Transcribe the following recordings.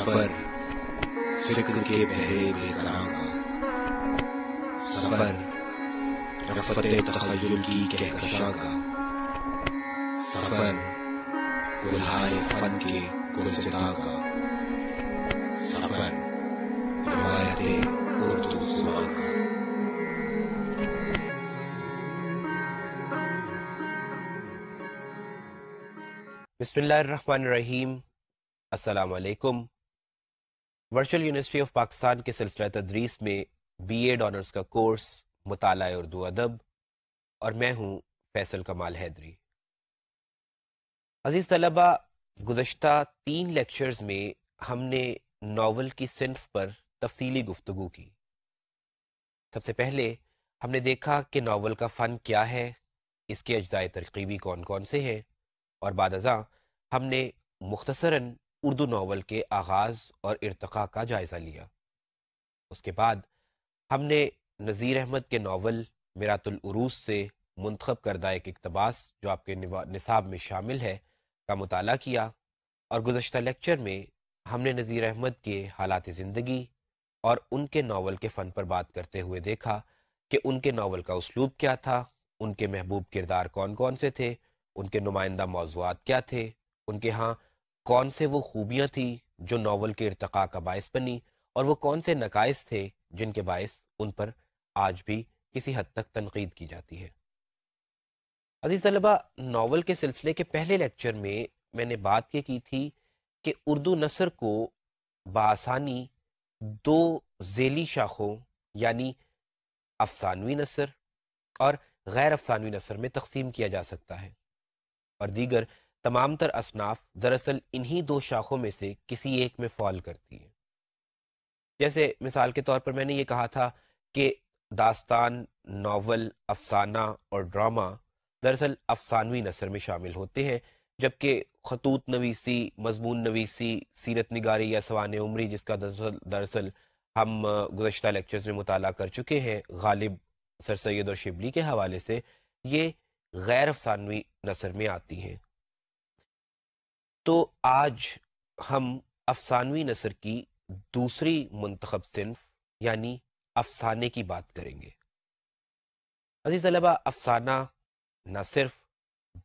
सफर फिक्र के बहरे बेकरां का सफर रफते तखयल की कहकशा का सफर गुलहाए फन के गुलसिता का सफर रवायत उर्दू जुबा का बिस्मिल्लाहिर्रहमानिर्रहीम अस्सलाम वालेकुम वर्चुअल यूनिवर्सिटी ऑफ पाकिस्तान के सिलसिला तदरीस में बी एड ऑनर्स का कोर्स मुताल उर्दू अदब और मैं हूँ फैसल कमाल हैदरी अजीज़ तलबा गुज्त तीन लेक्चर्स में हमने नावल की सिंफ पर तफसीली गुफ्तु की सबसे पहले हमने देखा कि नावल का फ़न क्या है इसके अज्जाए तरकीबी कौन कौन से हैं और बाद अजा हमने मुख्तसरा उर्दू नावल के आगाज़ और इरतका का जायज़ा लिया उसके बाद हमने नज़ीर अहमद के नावल मरातलरूस से मंतखब करदा एक इकतबास जो आपके निसाब में शामिल है का मताल किया और गुजशत लेक्चर में हमने नज़ीर अहमद के हालात ज़िंदगी और उनके नावल के फ़न पर बात करते हुए देखा कि उनके नावल का उसलूब क्या था उनके महबूब किरदार कौन कौन से थे उनके नुमाइंदा मौजूद क्या थे उनके यहाँ कौन से वो खूबियाँ थीं जो नावल के इरतका का बायस बनी और वो कौन से नकाइस थे जिनके बायस उन पर आज भी किसी हद तक तनकीद की जाती है अजीज़ तलबा नावल के सिलसिले के पहले लेक्चर में मैंने बात ये की थी कि उर्दू नसर को बासानी दो झेली शाखों यानी अफसानवी नसर और गैर अफसानवी नसर में तकसीम किया जा सकता है और दीगर तमाम तर असनाफ दरअसल इन्हीं दो शाखों में से किसी एक में फॉल करती है जैसे मिसाल के तौर पर मैंने ये कहा था कि दास्तान नावल अफसाना और ड्रामा दरअसल अफसानवी नसर में शामिल होते हैं जबकि खतूत नवीसी मजमून नवीसी सीरत निगारी या सवान उम्री जिसका दरअसल हम गुजशत लेक्चर्स में मुताल कर चुके हैं गालिब सर सैद और शिबली के हवाले से ये गैर अफसानवी नसर में आती हैं तो आज हम अफसानवी नसर की दूसरी मंतखब सिंफ यानी अफसाने की बात करेंगे अजीज तलबा अफसाना न सिर्फ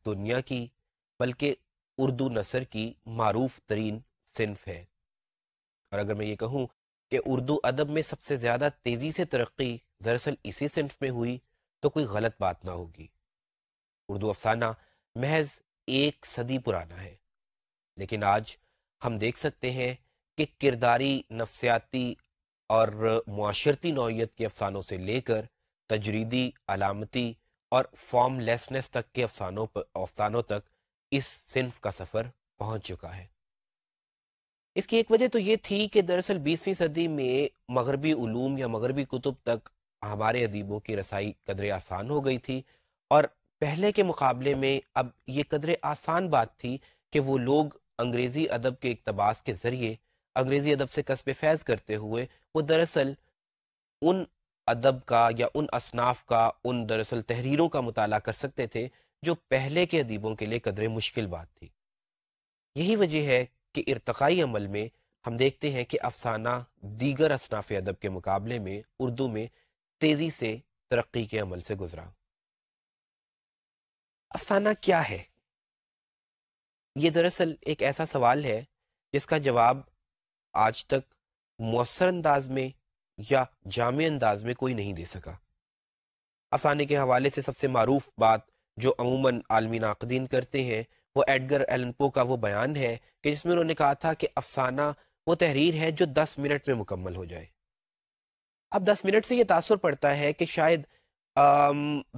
दुनिया की बल्कि उर्दू नसर की मरूफ तरीन सिनफ है और अगर मैं ये कहूँ कि उर्दू अदब में सबसे ज़्यादा तेज़ी से तरक्की दरअसल इसी सिंफ में हुई तो कोई गलत बात ना होगी उर्दू अफसाना महज एक सदी पुराना है लेकिन आज हम देख सकते हैं कि किरदारी नफसियाती और माशरती नौीयत के अफसानों से लेकर तजरीदी अलामती और फॉर्मलेसनेस तक के अफसानों पर अफसानों तक इस सिंफ का सफ़र पहुंच चुका है इसकी एक वजह तो ये थी कि दरअसल बीसवीं सदी में मगरबी ूम या मगरबी कुतुब तक हमारे अदीबों की रसाई कदर आसान हो गई थी और पहले के मुकाबले में अब ये कदर आसान बात थी कि वो लोग अंग्रेज़ी अदब के इकतबास के ज़रिए अंग्रेज़ी अदब से कसब फैज़ करते हुए वो दरअसल उन अदब का या उन असनाफ का उन दरअसल तहरीरों का मताल कर सकते थे जो पहले के अदीबों के लिए कदर मुश्किल बात थी यही वजह है कि इरतकाई अमल में हम देखते हैं कि अफसाना दीगर असनाफ अदब के मुकाबले में उर्दू में तेज़ी से तरक्की के अमल से गुजरा अफसाना क्या है ये दरअसल एक ऐसा सवाल है जिसका जवाब आज तक मौसर अंदाज में या जाम अंदाज में कोई नहीं दे सका अफसाने के हवाले से सबसे मरूफ बात जो अमूमन आलमी नाकदीन करते हैं वो एडगर एलनपो का वो बयान है कि जिसमें उन्होंने कहा था कि अफसाना वो तहरीर है जो दस मिनट में मुकम्मल हो जाए अब दस मिनट से ये तासर पड़ता है कि शायद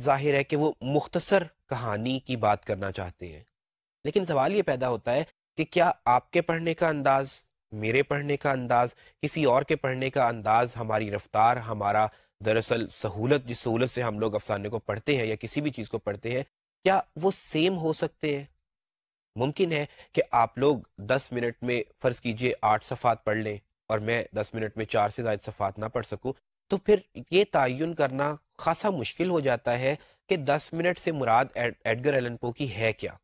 जाहिर है कि वो मुख्तसर कहानी की बात करना चाहते हैं लेकिन सवाल ये पैदा होता है कि क्या आपके पढ़ने का अंदाज मेरे पढ़ने का अंदाज किसी और के पढ़ने का अंदाज हमारी रफ्तार हमारा दरअसल सहूलत जिस सहूलत से हम लोग अफसाने को पढ़ते हैं या किसी भी चीज़ को पढ़ते हैं क्या वो सेम हो सकते हैं मुमकिन है कि आप लोग दस मिनट में फ़र्ज़ कीजिए आठ सफ़ात पढ़ लें और मैं दस मिनट में चार से ज़्यादा सफ़ात ना पढ़ सकूँ तो फिर ये तयन करना खासा मुश्किल हो जाता है कि दस मिनट से मुराद एडगर एलनपो की है क्या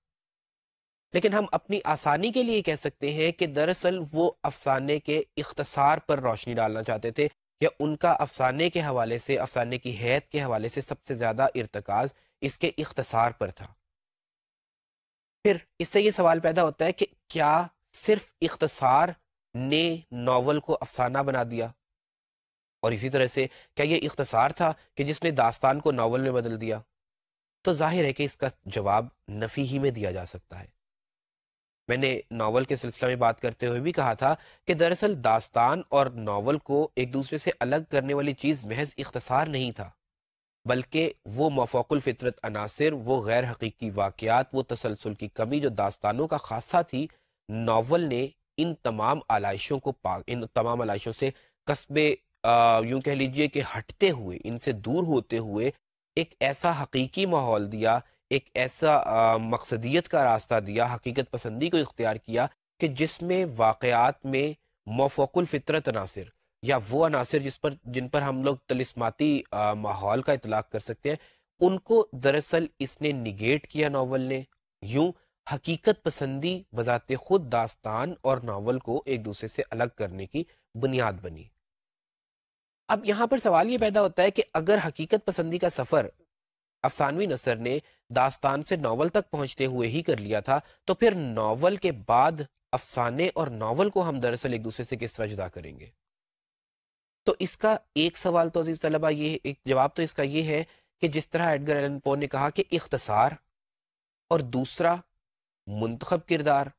लेकिन हम अपनी आसानी के लिए कह सकते हैं कि दरअसल वो अफसाने के इख्तसार पर रोशनी डालना चाहते थे या उनका अफसाने के हवाले से अफसाने की हैद के हवाले से सबसे ज़्यादा इरतकाज इसके इख्तसार पर था फिर इससे ये सवाल पैदा होता है कि क्या सिर्फ इख्तसार ने नावल को अफसाना बना दिया और इसी तरह से क्या ये इख्तसार था कि जिसने दास्तान को नावल में बदल दिया तो जाहिर है कि इसका जवाब नफ़ी ही में दिया जा सकता है मैंने नावल के सिलसिला में बात करते हुए भी कहा था कि दरअसल दास्तान और नावल को एक दूसरे से अलग करने वाली चीज़ महज इख्तसार नहीं था बल्कि वो मफोकुल फितरत अनासर वो गैर हकीकी वाक़ात वो तसलसल की कमी जो दास्तानों का खासा थी नावल ने इन तमाम आलाइशों को पा इन तमाम आलाइशों से कस्बे यूं कह लीजिए कि हटते हुए इनसे दूर होते हुए एक ऐसा हकीकी माहौल दिया एक ऐसा मकसदियत का रास्ता दिया हकीकत पसंदी को इख्तियार किया कि जिसमें वाक़ात में मौफुल फितरत अनासर या वो अनासर जिस पर जिन पर हम लोग तलिस्माती माहौल का इतलाक़ कर सकते हैं उनको दरअसल इसने निगेट किया नावल ने यूं हकीकत पसंदी बजात खुद दास्तान और नावल को एक दूसरे से अलग करने की बुनियाद बनी अब यहाँ पर सवाल ये पैदा होता है कि अगर हकीकत पसंदी का सफ़र अफसानवी नसर ने दास्तान से नावल तक पहुंचते हुए ही कर लिया था तो फिर नावल के बाद अफसाने और नावल को हम दरअसल एक दूसरे से किस तरह जुदा करेंगे तो इसका एक सवाल तो अजीज तलबा ये एक जवाब तो इसका ये है कि जिस तरह एडगर एलन पो ने कहा कि इख्तसार और दूसरा मुंतखब किरदार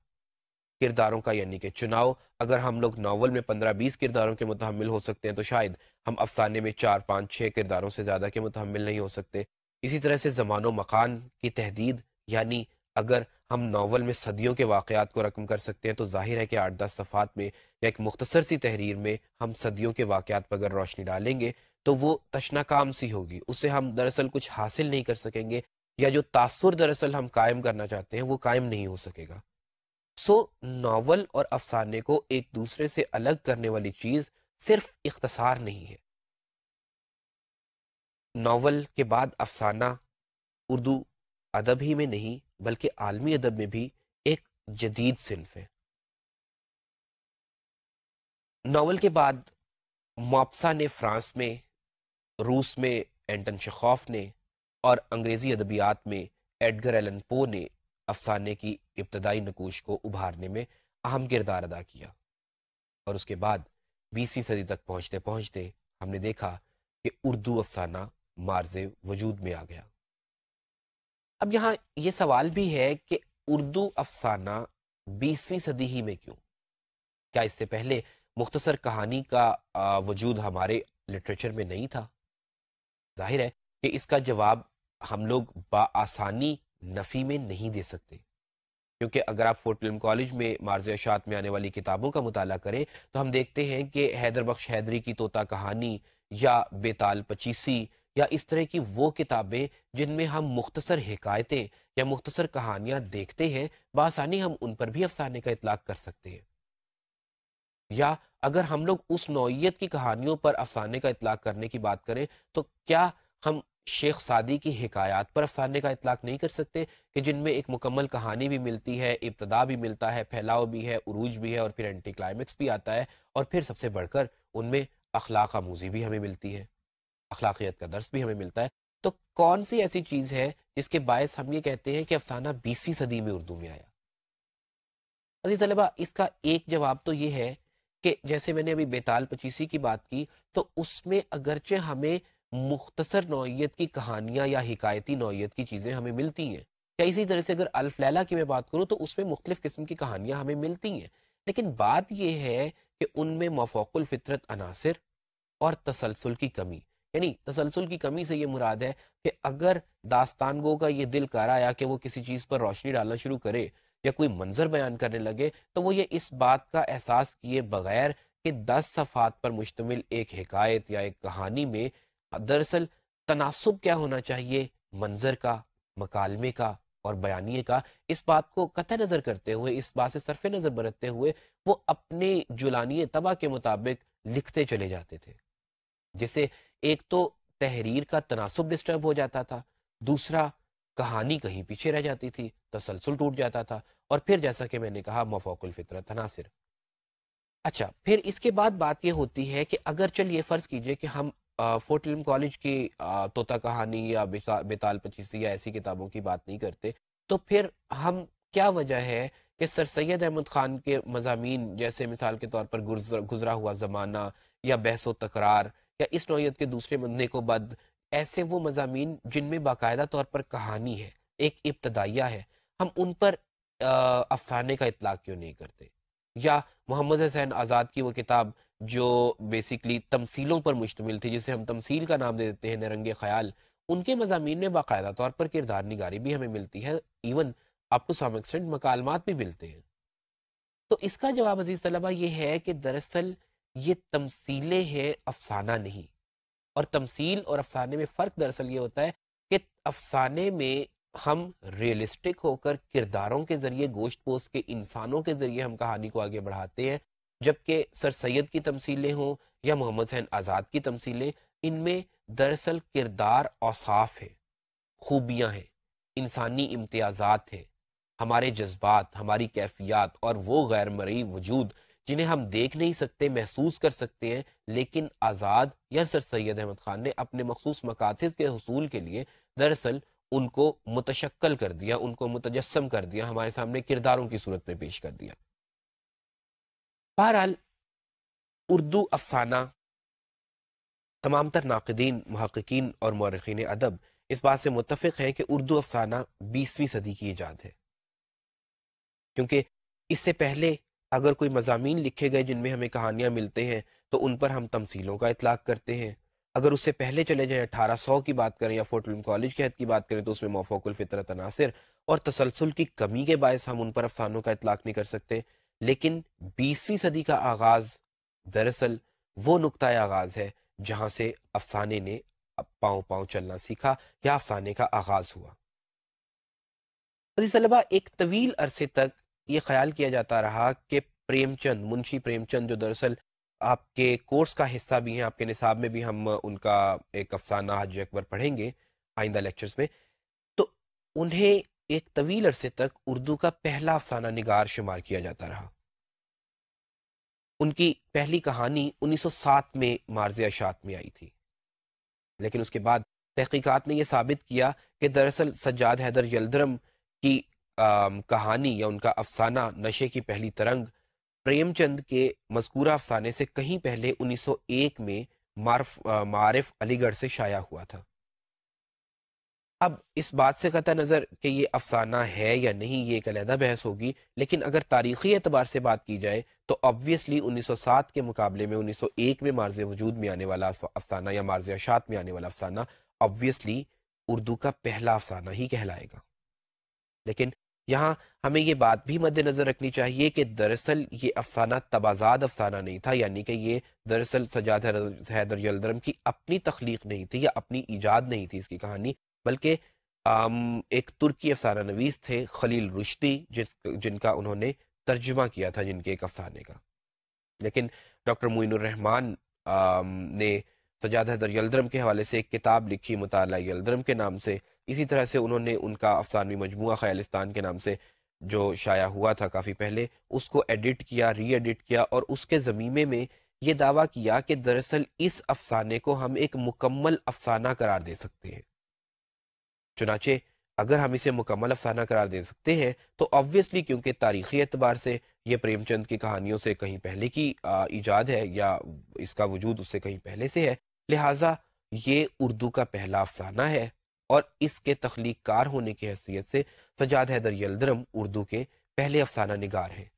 किरदारों का यानी कि चुनाव अगर हम लोग नावल में पंद्रह बीस किरदारों के मुतहमल हो सकते हैं तो शायद हम अफसाने में चार पाँच छः किरदारों से ज़्यादा के मुतहमल नहीं हो सकते इसी तरह से ज़मानो मकान की तहदीद यानी अगर हम नावल में सदियों के वाक़ात को रकम कर सकते हैं तो जाहिर है कि आठ दस सफ़ात में या एक मुख्तसर सी तहरीर में हम सदियों के वाक़ात पर अगर रोशनी डालेंगे तो वो तशना काम सी होगी उससे हम दरअसल कुछ हासिल नहीं कर सकेंगे या जो तासुर दरअसल हम कायम करना चाहते हैं वो कायम नहीं हो सकेगा सो नावल और अफसाने को एक दूसरे से अलग करने वाली चीज़ सिर्फ इख्तसार नहीं है नावल के बाद अफसाना उर्दू अदब ही में नहीं बल्कि आलमी अदब में भी एक जदीद सिंफ है नावल के बाद मापसा ने फ्रांस में रूस में एंटन शखौफ ने और अंग्रेज़ी अदबियात में एडगर एलन पो ने अफसाने की इब्तदाई नकोश को उभारने में अहम किरदार अदा किया और उसके बाद बीसवीं सदी तक पहुँचते पहुँचते हमने देखा कि उर्दू अफसाना मार्ज वजूद में आ गया अब यहाँ ये सवाल भी है कि उर्दू अफसाना बीसवीं सदी ही में क्यों क्या इससे पहले मुख्तसर कहानी का वजूद हमारे लिटरेचर में नहीं था जाहिर है कि इसका जवाब हम लोग बासानी नफ़ी में नहीं दे सकते क्योंकि अगर आप फोर्ट फिल्म कॉलेज में मार्ज अशात में आने वाली किताबों का मुताला करें तो हम देखते हैं कि हैदर हैदरी की तोता कहानी या बेताल पचीसी या इस तरह की वो किताबें जिनमें हम मुख्तसर हकायतें या मुख्तसर कहानियां देखते हैं बसानी हम उन पर भी अफसाने का इतलाक कर सकते हैं या अगर हम लोग उस नौीयत की कहानियों पर अफसाने का इतलाक करने की बात करें तो क्या हम शेख सादी की हकायात पर अफसाने का इतलाक नहीं कर सकते कि जिनमें एक मुकम्मल कहानी भी मिलती है इब्तदा भी मिलता है फैलाव भी है उरूज भी है और फिर एंटी क्लाइमेक्स भी आता है और फिर सबसे बढ़कर उनमें अखलाक आमूजी भी हमें मिलती है अखलाकियत का दर्स भी हमें मिलता है तो कौन सी ऐसी चीज़ है जिसके बायस हम ये कहते हैं कि अफसाना बीसवीं सदी में उर्दू में आया अजी तलबा इसका एक जवाब तो ये है कि जैसे मैंने अभी बेताल पचीसी की बात की तो उसमें अगरचे हमें मुख्तसर नौीयत की कहानियां या हिकायती नौीयत की चीज़ें हमें मिलती हैं या इसी तरह से अगर अल्फ की मैं बात करूँ तो उसमें मुख्तलिफ़ किस्म की कहानियां हमें मिलती हैं लेकिन बात यह है कि उनमें मफोकुल फितरत अनासर और तसलसल की कमी यानी तसलसल की कमी से ये मुराद है कि अगर दास्तान का ये दिल कर आया कि वो किसी चीज़ पर रोशनी डालना शुरू करे या कोई मंजर बयान करने लगे तो वो ये इस बात का एहसास किए बगैर कि दस सफ़ात पर मुश्तमिल एक हकायत या एक कहानी में दरअसल तनासब क्या होना चाहिए मंजर का मकालमे का और बयानी का इस बात को कत नज़र करते हुए इस बात से सरफ नज़र बरतते हुए वो अपने जुलानी तबाह के मुताबिक लिखते चले जाते थे जिसे एक तो तहरीर का तनासब डिस्टर्ब हो जाता था दूसरा कहानी कहीं पीछे रह जाती थी तसलसल टूट जाता था और फिर जैसा कि मैंने कहा मफोकुल फितर तनासिर अच्छा फिर इसके बाद बात यह होती है कि अगर चलिए फ़र्ज़ कीजिए कि हम फोर्ट इलम कॉलेज की आ, तोता कहानी या बेताल पचीसी या ऐसी किताबों की बात नहीं करते तो फिर हम क्या वजह है कि सर सैद अहमद ख़ान के मजामी जैसे मिसाल के तौर पर गुजरा हुआ ज़माना या बहस व तकरार या इस नौीयत के दूसरे बंदे को बद ऐसे वो मजामी जिनमें बाकायदा तौर पर कहानी है एक इब्तदाइया है हम उन पर अफसाने का इतलाक क्यों नहीं करते या मोहम्मद हसैन आज़ाद की वह किताब जो बेसिकली तमसीलों पर मुश्तमिल थी जिसे हम तमसील का नाम दे देते हैं नरंग ख्याल उनके मजामी में बाकायदा तौर पर किरदार निगारी भी हमें मिलती है इवन आपको टू भी मिलते हैं तो इसका जवाब अजीज तलबा यह है कि दरअसल ये तमसीलें हैं अफसाना नहीं और तमसील और अफसाने में फ़र्क दरअसल ये होता है कि अफसाने में हम रियलिस्टिक होकर किरदारों के ज़रिए गोश्त पोस्ट के इंसानों के ज़रिए हम कहानी को आगे बढ़ाते हैं जबकि सर सैद की तमसीलें हों या मोहम्मद हसैन आज़ाद की तमसीलें इनमें दरअसल किरदार औसाफ है खूबियाँ हैं इंसानी इम्तियाज़ात हैं हमारे जज्बात हमारी कैफियत और वो गैर वजूद जिन्हें हम देख नहीं सकते महसूस कर सकते हैं लेकिन आज़ाद या सर सैद अहमद ख़ान ने अपने मखसूस मकासद के हसूल के लिए दरअसल उनको मुतशक्ल कर दिया उनको मुतजस्म कर दिया हमारे सामने किरदारों की सूरत में पेश कर दिया बहरहाल उर्दू अफसाना तमाम तर नाकदीन महक्कीन और मौरखीन अदब इस बात से मुतफ़ हैं कि उर्दू अफसाना बीसवीं सदी की ईजाद है क्योंकि इससे पहले अगर कोई मजामी लिखे गए जिनमें हमें कहानियाँ मिलते हैं तो उन पर हम तमसीलों का इतलाक करते हैं अगर उससे पहले चले जाएं अठारह सौ की बात करें या फोर्ट कॉलेज के हद की बात करें तो उसमें मौफोकुल फितरत अनासर और तसलसल की कमी के बायस हम उन पर अफसानों का इतलाक नहीं कर सकते लेकिन बीसवीं सदी का आगाज दरअसल वो नुकता आगाज है जहाँ से अफसाने ने पाँव पाँव चलना सीखा या अफसाने का आगाज हुआ एक तवील अरसे तक ये ख्याल किया जाता रहा कि प्रेमचंद मुंशी प्रेमचंद जो दरअसल आपके कोर्स का हिस्सा भी हैं आपके निसाब में भी हम उनका एक अफसाना हज अकबर पढ़ेंगे आइंदा लेक्चर्स में तो उन्हें एक तवील अरसे तक उर्दू का पहला अफसाना निगार शुमार किया जाता रहा उनकी पहली कहानी 1907 में मार्ज अशात में आई थी लेकिन उसके बाद तहकीकत ने यह साबित किया कि दरअसल सज्जाद हैदर यलदरम की कहानी या उनका अफसाना नशे की पहली तरंग प्रेमचंद के मस्कूरा अफसाने से कहीं पहले 1901 में मार्फ मारिफ अलीगढ़ से शाया हुआ था अब इस बात से कतः नज़र कि ये अफसाना है या नहीं ये एक अलहदा बहस होगी लेकिन अगर तारीखी एतबार से बात की जाए तो ऑब्वियसली 1907 के मुकाबले में 1901 में मार्ज वजूद में आने वाला अफसाना या मार्ज अशात में आने वाला अफसाना ऑब्वियसली उर्दू का पहला अफसाना ही कहलाएगा लेकिन यहाँ हमें ये बात भी मद्देनजर रखनी चाहिए कि दरअसल ये अफसाना तबाजाद अफसाना नहीं था यानी कि ये दरअसल सजाद हैदर यलदरम की अपनी तख्लीक नहीं थी या अपनी ईजाद नहीं थी इसकी कहानी बल्कि एक तुर्की अफसाना नवीस थे खलील रुश्ती जिस जिनका उन्होंने तर्जुमा किया था जिनके एक अफसाने का लेकिन डॉक्टर मोइनुररहमान ने सजाद हैदर यलदरम के हवाले से एक किताब लिखी मुताला यलदरम के नाम से इसी तरह से उन्होंने उनका अफसानवी मजमू खयालिस्तान के नाम से जो शाया हुआ था काफ़ी पहले उसको एडिट किया री एडिट किया और उसके ज़मीमे में ये दावा किया कि दरअसल इस अफसाने को हम एक मुकम्मल अफसाना करार दे सकते हैं चुनाचे अगर हम इसे मुकम्मल अफसाना करार दे सकते हैं तो ऑब्वियसली क्योंकि तारीखी एतबार से ये प्रेमचंद की कहानियों से कहीं पहले की ईजाद है या इसका वजूद उससे कहीं पहले से है लिहाजा ये उर्दू का पहला अफसाना है और इसके तख्लीकार होने की हैसियत से सजाद हैदर यलदरम उर्दू के पहले अफसाना निगार हैं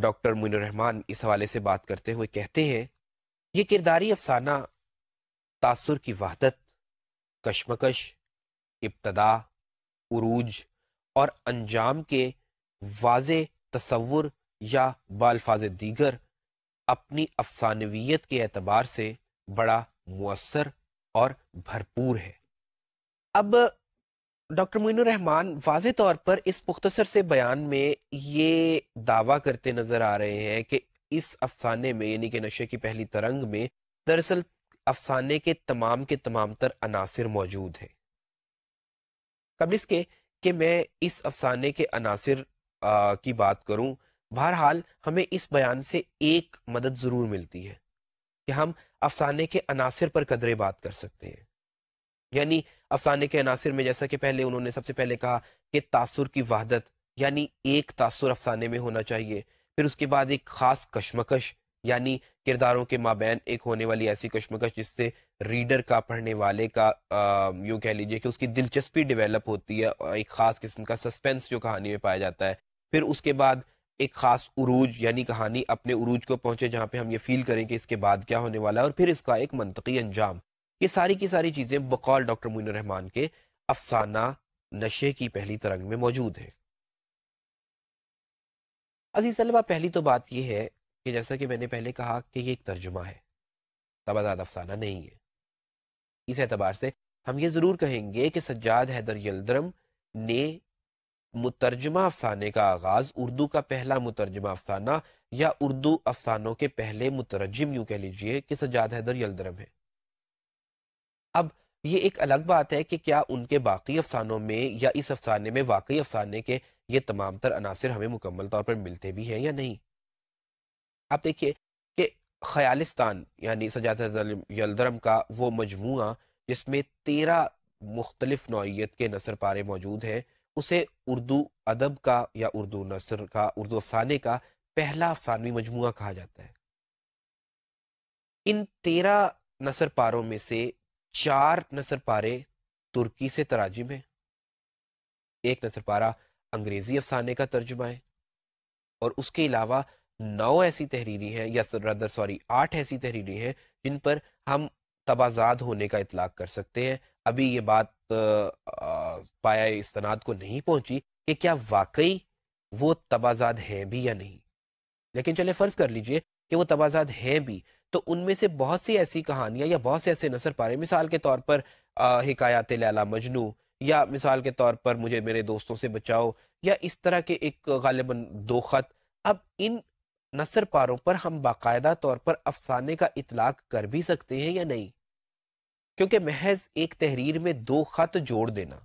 डॉक्टर मुन रहमान इस हवाले से बात करते हुए कहते हैं ये किरदारी अफसाना तासुर की वहदत कशमकश इब्तदा उरूज और अंजाम के वाज तस्वुर या बालफाज दीगर अपनी अफसानवीत के एतबार से बड़ा मؤसर और भरपूर है अब डॉक्टर मोइन रहमान वाज तौर पर इस मुख्तसर से बयान में ये दावा करते नजर आ रहे हैं कि इस अफसाने में यानी कि नशे की पहली तरंग में दरअसल अफसाने के तमाम के तमाम तर अनासर मौजूद हैं कब इसके कि मैं इस अफसाने के अनासर की बात करूं बहरहाल हमें इस बयान से एक मदद ज़रूर मिलती है कि हम अफसाने के अनासर पर कदरे बात कर सकते हैं यानी अफसाने के अनासर में जैसा कि पहले उन्होंने सबसे पहले कहा कि तासुर की वहादत यानी एक तासुर अफसाने में होना चाहिए फिर उसके बाद एक खास कशमकश यानी किरदारों के माबैन एक होने वाली ऐसी कश्मकश जिससे रीडर का पढ़ने वाले का यूँ कह लीजिए कि उसकी दिलचस्पी डेवलप होती है एक ख़ास किस्म का सस्पेंस जो कहानी में पाया जाता है फिर उसके बाद एक खास उरूज यानी कहानी अपने उरूज को पहुंचे जहां पे हम ये फील करें कि इसके बाद क्या होने वाला है और फिर इसका एक मनतकी अंजाम ये सारी की सारी चीज़ें बकौल डॉक्टर मुइन रहमान के अफसाना नशे की पहली तरंग में मौजूद है अजीज सलबा पहली तो बात यह है कि जैसा कि मैंने पहले कहा कि यह एक तर्जुमा है तब आजाद अफसाना नहीं है इस एतबार से हम ये ज़रूर कहेंगे कि सज्जाद हैदर यल्दरम ने मुतरजमा अफसाने का आगाज उर्दू का पहला मुतरजमा अफसाना या उर्दू अफसानों के पहले मुतरजम यूं कह लीजिए कि सजाद हैदर यलदरम है अब ये एक अलग बात है कि क्या उनके बाकी अफसानों में या इस अफसाने में वाकई अफसाने के ये तमाम तर अनासर हमें मुकम्मल तौर पर मिलते भी हैं या नहीं आप देखिए कि ख्यालिस्तान यानी सजाद यलदरम का वो मजमू जिसमें तेरह मुख्तलिफ नौत के नसर पारे मौजूद हैं उसे उर्दू अदब का या उर्दू नसर का उर्दू अफसाने का पहला अफसानवी मजमु कहा जाता है इन तेरह नसर पारों में से चार नसर पारे तुर्की से तराजिम है एक नसर पारा अंग्रेजी अफसाने का तर्जुमा है और उसके अलावा नौ ऐसी तहरीरी हैं या सॉरी आठ ऐसी तहरीरी हैं जिन पर हम तब आज़ाद होने का इतलाक कर सकते हैं अभी ये बात पाया इस्तनाद को नहीं पहुंची कि क्या वाकई वो तबाजाद हैं भी या नहीं लेकिन चले फर्ज कर लीजिए कि वो तबाजाद हैं भी तो उनमें से बहुत सी ऐसी कहानियां या बहुत से ऐसे नसर पारे मिसाल के तौर पर हिकायात लैला मजनू या मिसाल के तौर पर मुझे मेरे दोस्तों से बचाओ या इस तरह के एक गालिबन दो खत अब इन नसर पारों पर हम बाकायदा तौर पर अफसाने का इतलाक कर भी सकते हैं या नहीं क्योंकि महज एक तहरीर में दो खत जोड़ देना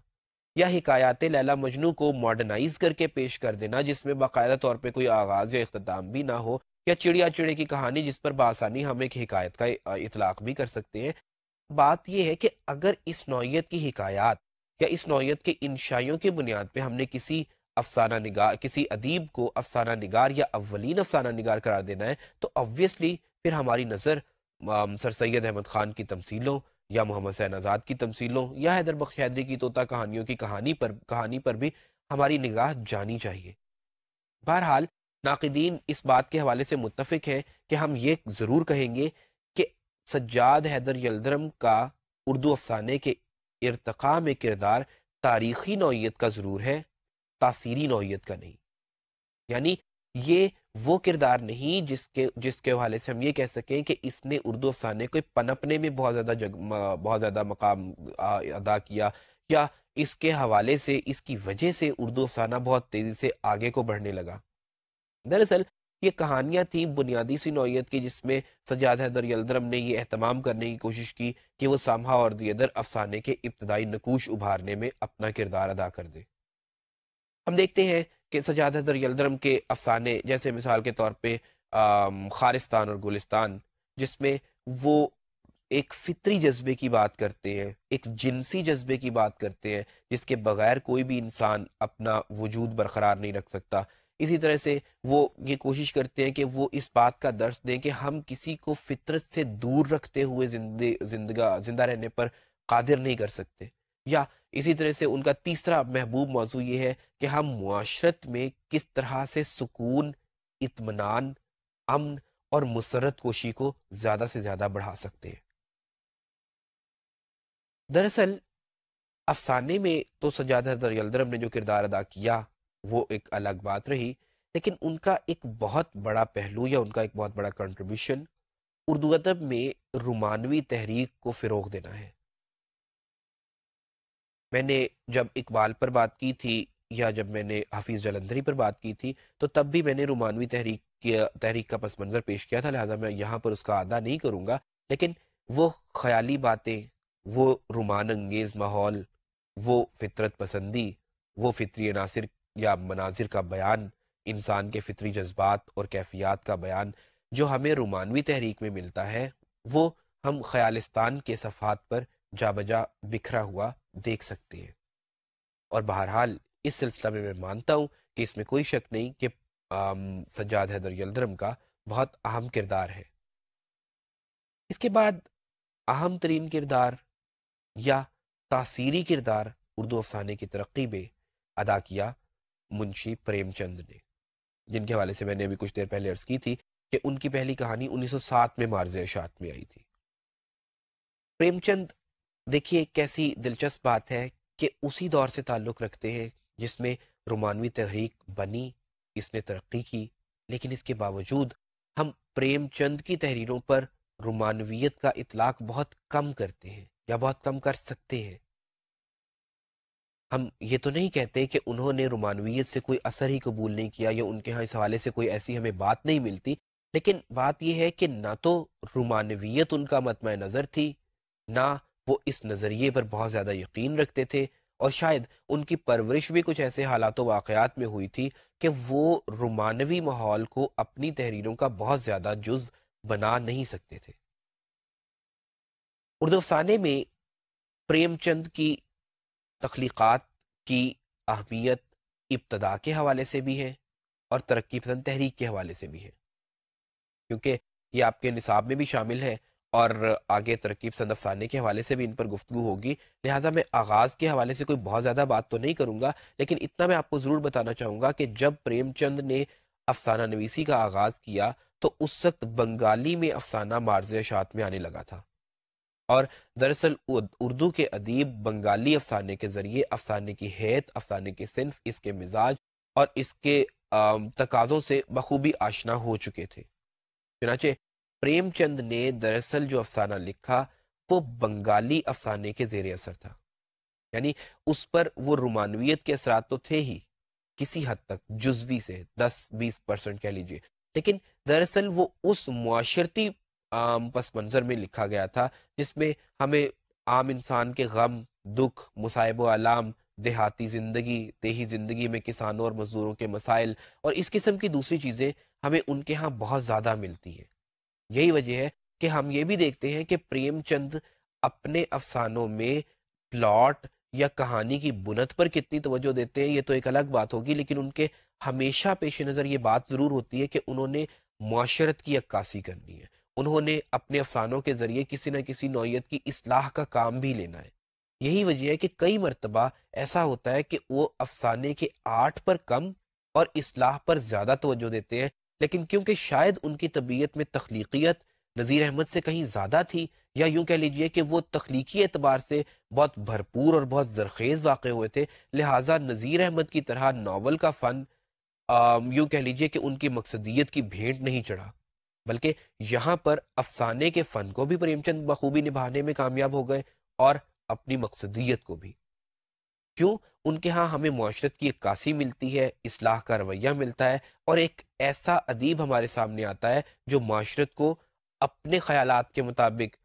या हिकायात लैला मजनू को मॉडर्नाइज करके पेश कर देना जिसमें बाकायदा तौर पर कोई आगाज या अख्ताम भी ना हो या चिड़िया चिड़े की कहानी जिस पर बासानी हम एक हिकायत का इतलाक भी कर सकते हैं बात यह है कि अगर इस नौीयत की हिकायात या इस नौीयत के इंशाइयों की बुनियाद पर हमने किसी अफसाना निगार किसी अदीब को अफसाना निगार या अवलिन अफसाना निगार करार देना है तो ऑब्वियसली फिर हमारी नज़र सर सैद अहमद ख़ान की तमसीलों या मोहम्मद सैन आज़ाद की तमसीलों या हैदर बख्शैदरी की तोता कहानियों की कहानी पर कहानी पर भी हमारी निगाह जानी चाहिए बहरहाल नाकदीन इस बात के हवाले से मुतफिक हैं कि हम ये ज़रूर कहेंगे कि सज्जाद हैदर यलदरम का उर्दू अफसाने के इरतका में किरदार तारीखी नौीय का ज़रूर है तासीरी नौीयत का नहीं यानी ये वो किरदार नहीं जिसके जिसके हवाले से हम ये कह सकें कि इसने उर्दू अफसाने को पनपने में बहुत ज़्यादा जग बहुत ज़्यादा मकाम अदा किया या इसके हवाले से इसकी वजह से उर्दू अफसाना बहुत तेज़ी से आगे को बढ़ने लगा दरअसल ये कहानियाँ थी बुनियादी सी नौीयत की जिसमें सजाद हैदर यलदरम ने यह अहतमाम करने की कोशिश की कि वह सामहा और दियदर अफसाने के इब्तदाई नकूश उभारने में अपना किरदार अदा कर दे हम देखते हैं कि सजाद हैदर यलदरम के अफसाने जैसे मिसाल के तौर पे खारिस्तान और गुलिस्तान जिसमें वो एक फितरी जज्बे की बात करते हैं एक जिनसी जज्बे की बात करते हैं जिसके बगैर कोई भी इंसान अपना वजूद बरकरार नहीं रख सकता इसी तरह से वो ये कोशिश करते हैं कि वो इस बात का दर्श दें कि हम किसी को फितरत से दूर रखते हुए जिंदा जिंदा रहने पर कादिर नहीं कर सकते या इसी तरह से उनका तीसरा महबूब मौजू ये है कि हम माशरत में किस तरह से सुकून इतमान अमन और मुसरत कोशी को ज़्यादा से ज़्यादा बढ़ा सकते हैं दरअसल अफसाने में तो सजादरम ने जो किरदार अदा किया वो एक अलग बात रही लेकिन उनका एक बहुत बड़ा पहलू या उनका एक बहुत बड़ा कंट्रीब्यूशन उर्दू अदब में रोमानवी तहरीक को फ़रोग देना है मैंने जब इकबाल पर बात की थी या जब मैंने हफीज़ जलंधरी पर बात की थी तो तब भी मैंने रुमानवी तहरीक की तहरीक का पस मंज़र पेश किया था लिहाजा मैं यहाँ पर उसका अदा नहीं करूँगा लेकिन वो ख्याली बातें वो रुमान अंगेज़ माहौल वो फितरत पसंदी वो फितरी अनासर या मनाजिर का बयान इंसान के फितरी जज्बात और कैफियात का बयान जो हमें रुमानवी तहरीक में मिलता है वो हम ख्यालिस्तान के सफ़ात पर जा बजा बिखरा हुआ देख सकते हैं और बहरहाल इस सिलसिला में मैं मानता हूँ कि इसमें कोई शक नहीं कि सज्जाद हैदर यलदरम का बहुत अहम किरदार है इसके बाद अहम तरीन किरदार या तासीरी किरदार उर्दू अफसाने की तरक्की में अदा किया मुंशी प्रेमचंद ने जिनके हवाले से मैंने अभी कुछ देर पहले अर्ज की थी कि उनकी पहली कहानी 1907 में मार्ज अशात में आई थी प्रेमचंद देखिए कैसी दिलचस्प बात है कि उसी दौर से ताल्लुक़ रखते हैं जिसमें रोमानवी तहरीक बनी इसने तरक्की की लेकिन इसके बावजूद हम प्रेमचंद की तहरीरों पर रोमानवियत का इतलाक बहुत कम करते हैं या बहुत कम कर सकते हैं हम ये तो नहीं कहते कि उन्होंने रोमानवियत से कोई असर ही कबूल नहीं किया या उनके यहाँ इस हवाले से कोई ऐसी हमें बात नहीं मिलती लेकिन बात यह है कि ना तो रोमानवियत उनका मतम नज़र थी ना वो इस नज़रिए पर बहुत ज़्यादा यकीन रखते थे और शायद उनकी परवरिश भी कुछ ऐसे हालात वाक़ात में हुई थी कि वो रोमानवी माहौल को अपनी तहरीरों का बहुत ज़्यादा जुज बना नहीं सकते थे उर्दू अफसाने में प्रेमचंद की तख्लीक की अहमियत इब्तदा के हवाले से भी है और तरक्की पसंद तहरीक के हवाले से भी है क्योंकि ये आपके निसाब में भी शामिल है और आगे तरकीब सनफ सानी के हवाले से भी इन पर गुफ्तु होगी लिहाजा मैं आगाज़ के हवाले से कोई बहुत ज़्यादा बात तो नहीं करूँगा लेकिन इतना मैं आपको ज़रूर बताना चाहूँगा कि जब प्रेमचंद ने अफसाना नवीसी का आगाज़ किया तो उस वक्त बंगाली में अफसाना मार्ज अशात में आने लगा था और दरअसल उर्दू के अदीब बंगाली अफसाने के ज़रिए अफसाने की हैत अफसाने की सिंफ इसके मिजाज और इसके तकाज़ों से बखूबी आशना हो चुके थे चुनाचे प्रेमचंद ने दरअसल जो अफसाना लिखा वो बंगाली अफसाने के जेर असर था यानी उस पर वो रोमानवियत के असरा तो थे ही किसी हद तक जुजवी से दस बीस परसेंट कह लीजिए लेकिन दरअसल वो उस माशरती पस मंजर में लिखा गया था जिसमें हमें आम इंसान के गम दुख मुसाइब आलाम देहाती ज़िंदगी देही ज़िंदगी में किसानों और मज़दूरों के मसाइल और इस किस्म की दूसरी चीज़ें हमें उनके यहाँ बहुत ज़्यादा मिलती हैं यही वजह है कि हम ये भी देखते हैं कि प्रेमचंद अपने अफसानों में प्लॉट या कहानी की बुनत पर कितनी तवज्जो देते हैं ये तो एक अलग बात होगी लेकिन उनके हमेशा पेश नज़र ये बात ज़रूर होती है कि उन्होंने माशरत की अक्कासी करनी है उन्होंने अपने अफसानों के ज़रिए किसी न किसी नौीयत की असलाह का काम भी लेना है यही वजह है कि कई मरतबा ऐसा होता है कि वो अफसाने के आर्ट पर कम और इसलाह पर ज़्यादा तोज्जो देते हैं लेकिन क्योंकि शायद उनकी तबीयत में तख्लीकियत नज़ीर अहमद से कहीं ज़्यादा थी या यूं कह लीजिए कि वो तख्लीकी एतबार से बहुत भरपूर और बहुत जरखेज़ वाक़ हुए थे लिहाजा नज़ीर अहमद की तरह नावल का फ़न यूं कह लीजिए कि उनकी मकसदियत की भेंट नहीं चढ़ा बल्कि यहाँ पर अफसाने के फ़न को भी प्रेमचंद बखूबी निभाने में कामयाब हो गए और अपनी मकसदियत को भी क्यों उनके यहाँ हमें माशरत की अक्सी मिलती है इसलाह का रवैया मिलता है और एक ऐसा अदीब हमारे सामने आता है जो माशरत को अपने ख्याल के मुताबिक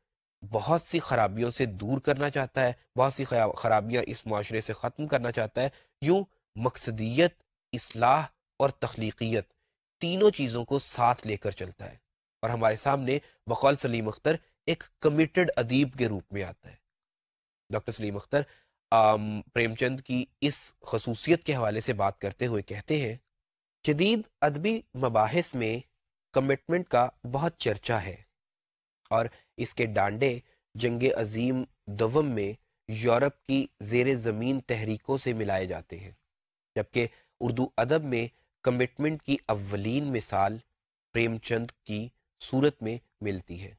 बहुत सी खराबियों से दूर करना चाहता है बहुत सी खराबियाँ इस माशरे से ख़त्म करना चाहता है यूँ मकसदियत असलाह और तख्लीकियत तीनों चीज़ों को साथ लेकर चलता है और हमारे सामने बकौल सलीम अख्तर एक कमिटेड अदीब के रूप में आता है डॉक्टर सलीम अख्तर प्रेमचंद की इस खसूसियत के हवाले से बात करते हुए कहते हैं जदीद अदबी मबाहस में कमिटमेंट का बहुत चर्चा है और इसके डांडे जंग अजीम दवम में यूरोप की जेर ज़मीन तहरीकों से मिलाए जाते हैं जबकि उर्दू अदब में कमिटमेंट की अवलिन मिसाल प्रेमचंद की सूरत में मिलती है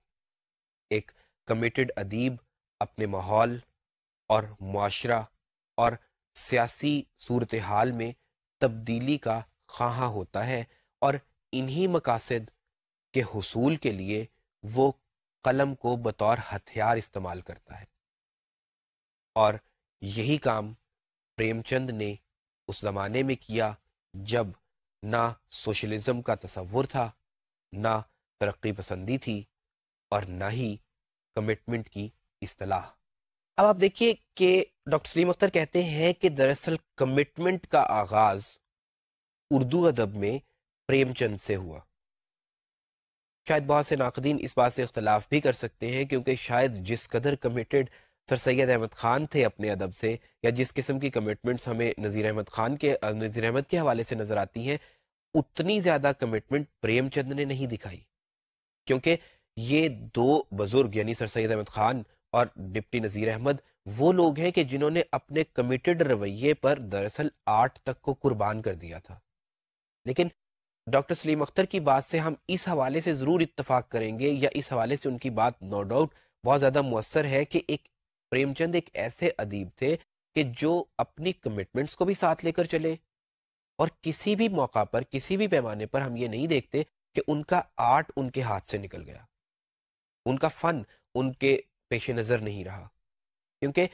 एक कमिटेड अदीब अपने माहौल और माशरा और सियासी सूरत हाल में तब्दीली का खाहा होता है और इन्हीं मकासद के हसूल के लिए वो कलम को बतौर हथियार इस्तेमाल करता है और यही काम प्रेमचंद ने उस ज़माने में किया जब ना सोशलिज्म का तस्वुर था ना तरक्की पसंदी थी और ना ही कमिटमेंट की असलाह अब आप देखिए कि डॉक्टर सलीम अख्तर कहते हैं कि दरअसल कमिटमेंट का आगाज उर्दू अदब में प्रेमचंद से हुआ शायद बहुत से नाकदीन इस बात से अख्तिलाफ़ भी कर सकते हैं क्योंकि शायद जिस कदर कमिटेड सर सैद अहमद ख़ान थे अपने अदब से या जिस किस्म की कमिटमेंट हमें नज़ीर अहमद ख़ान के नज़ीर अहमद के हवाले से नज़र आती हैं उतनी ज़्यादा कमिटमेंट प्रेमचंद ने नहीं दिखाई क्योंकि ये दो बुज़ुर्ग यानी सर सैद अहमद ख़ान और डिप्टी नज़ीर अहमद वो लोग हैं कि जिन्होंने अपने कमिटेड रवैये पर दरअसल आठ तक को कुर्बान कर दिया था लेकिन डॉक्टर सलीम अख्तर की बात से हम इस हवाले से ज़रूर इतफाक़ करेंगे या इस हवाले से उनकी बात नो डाउट बहुत ज़्यादा मؤसर है कि एक प्रेमचंद एक ऐसे अदीब थे कि जो अपनी कमिटमेंट्स को भी साथ लेकर चले और किसी भी मौका पर किसी भी पैमाने पर हम ये नहीं देखते कि उनका आर्ट उनके हाथ से निकल गया उनका फन उनके पेश नज़र नहीं रहा क्योंकि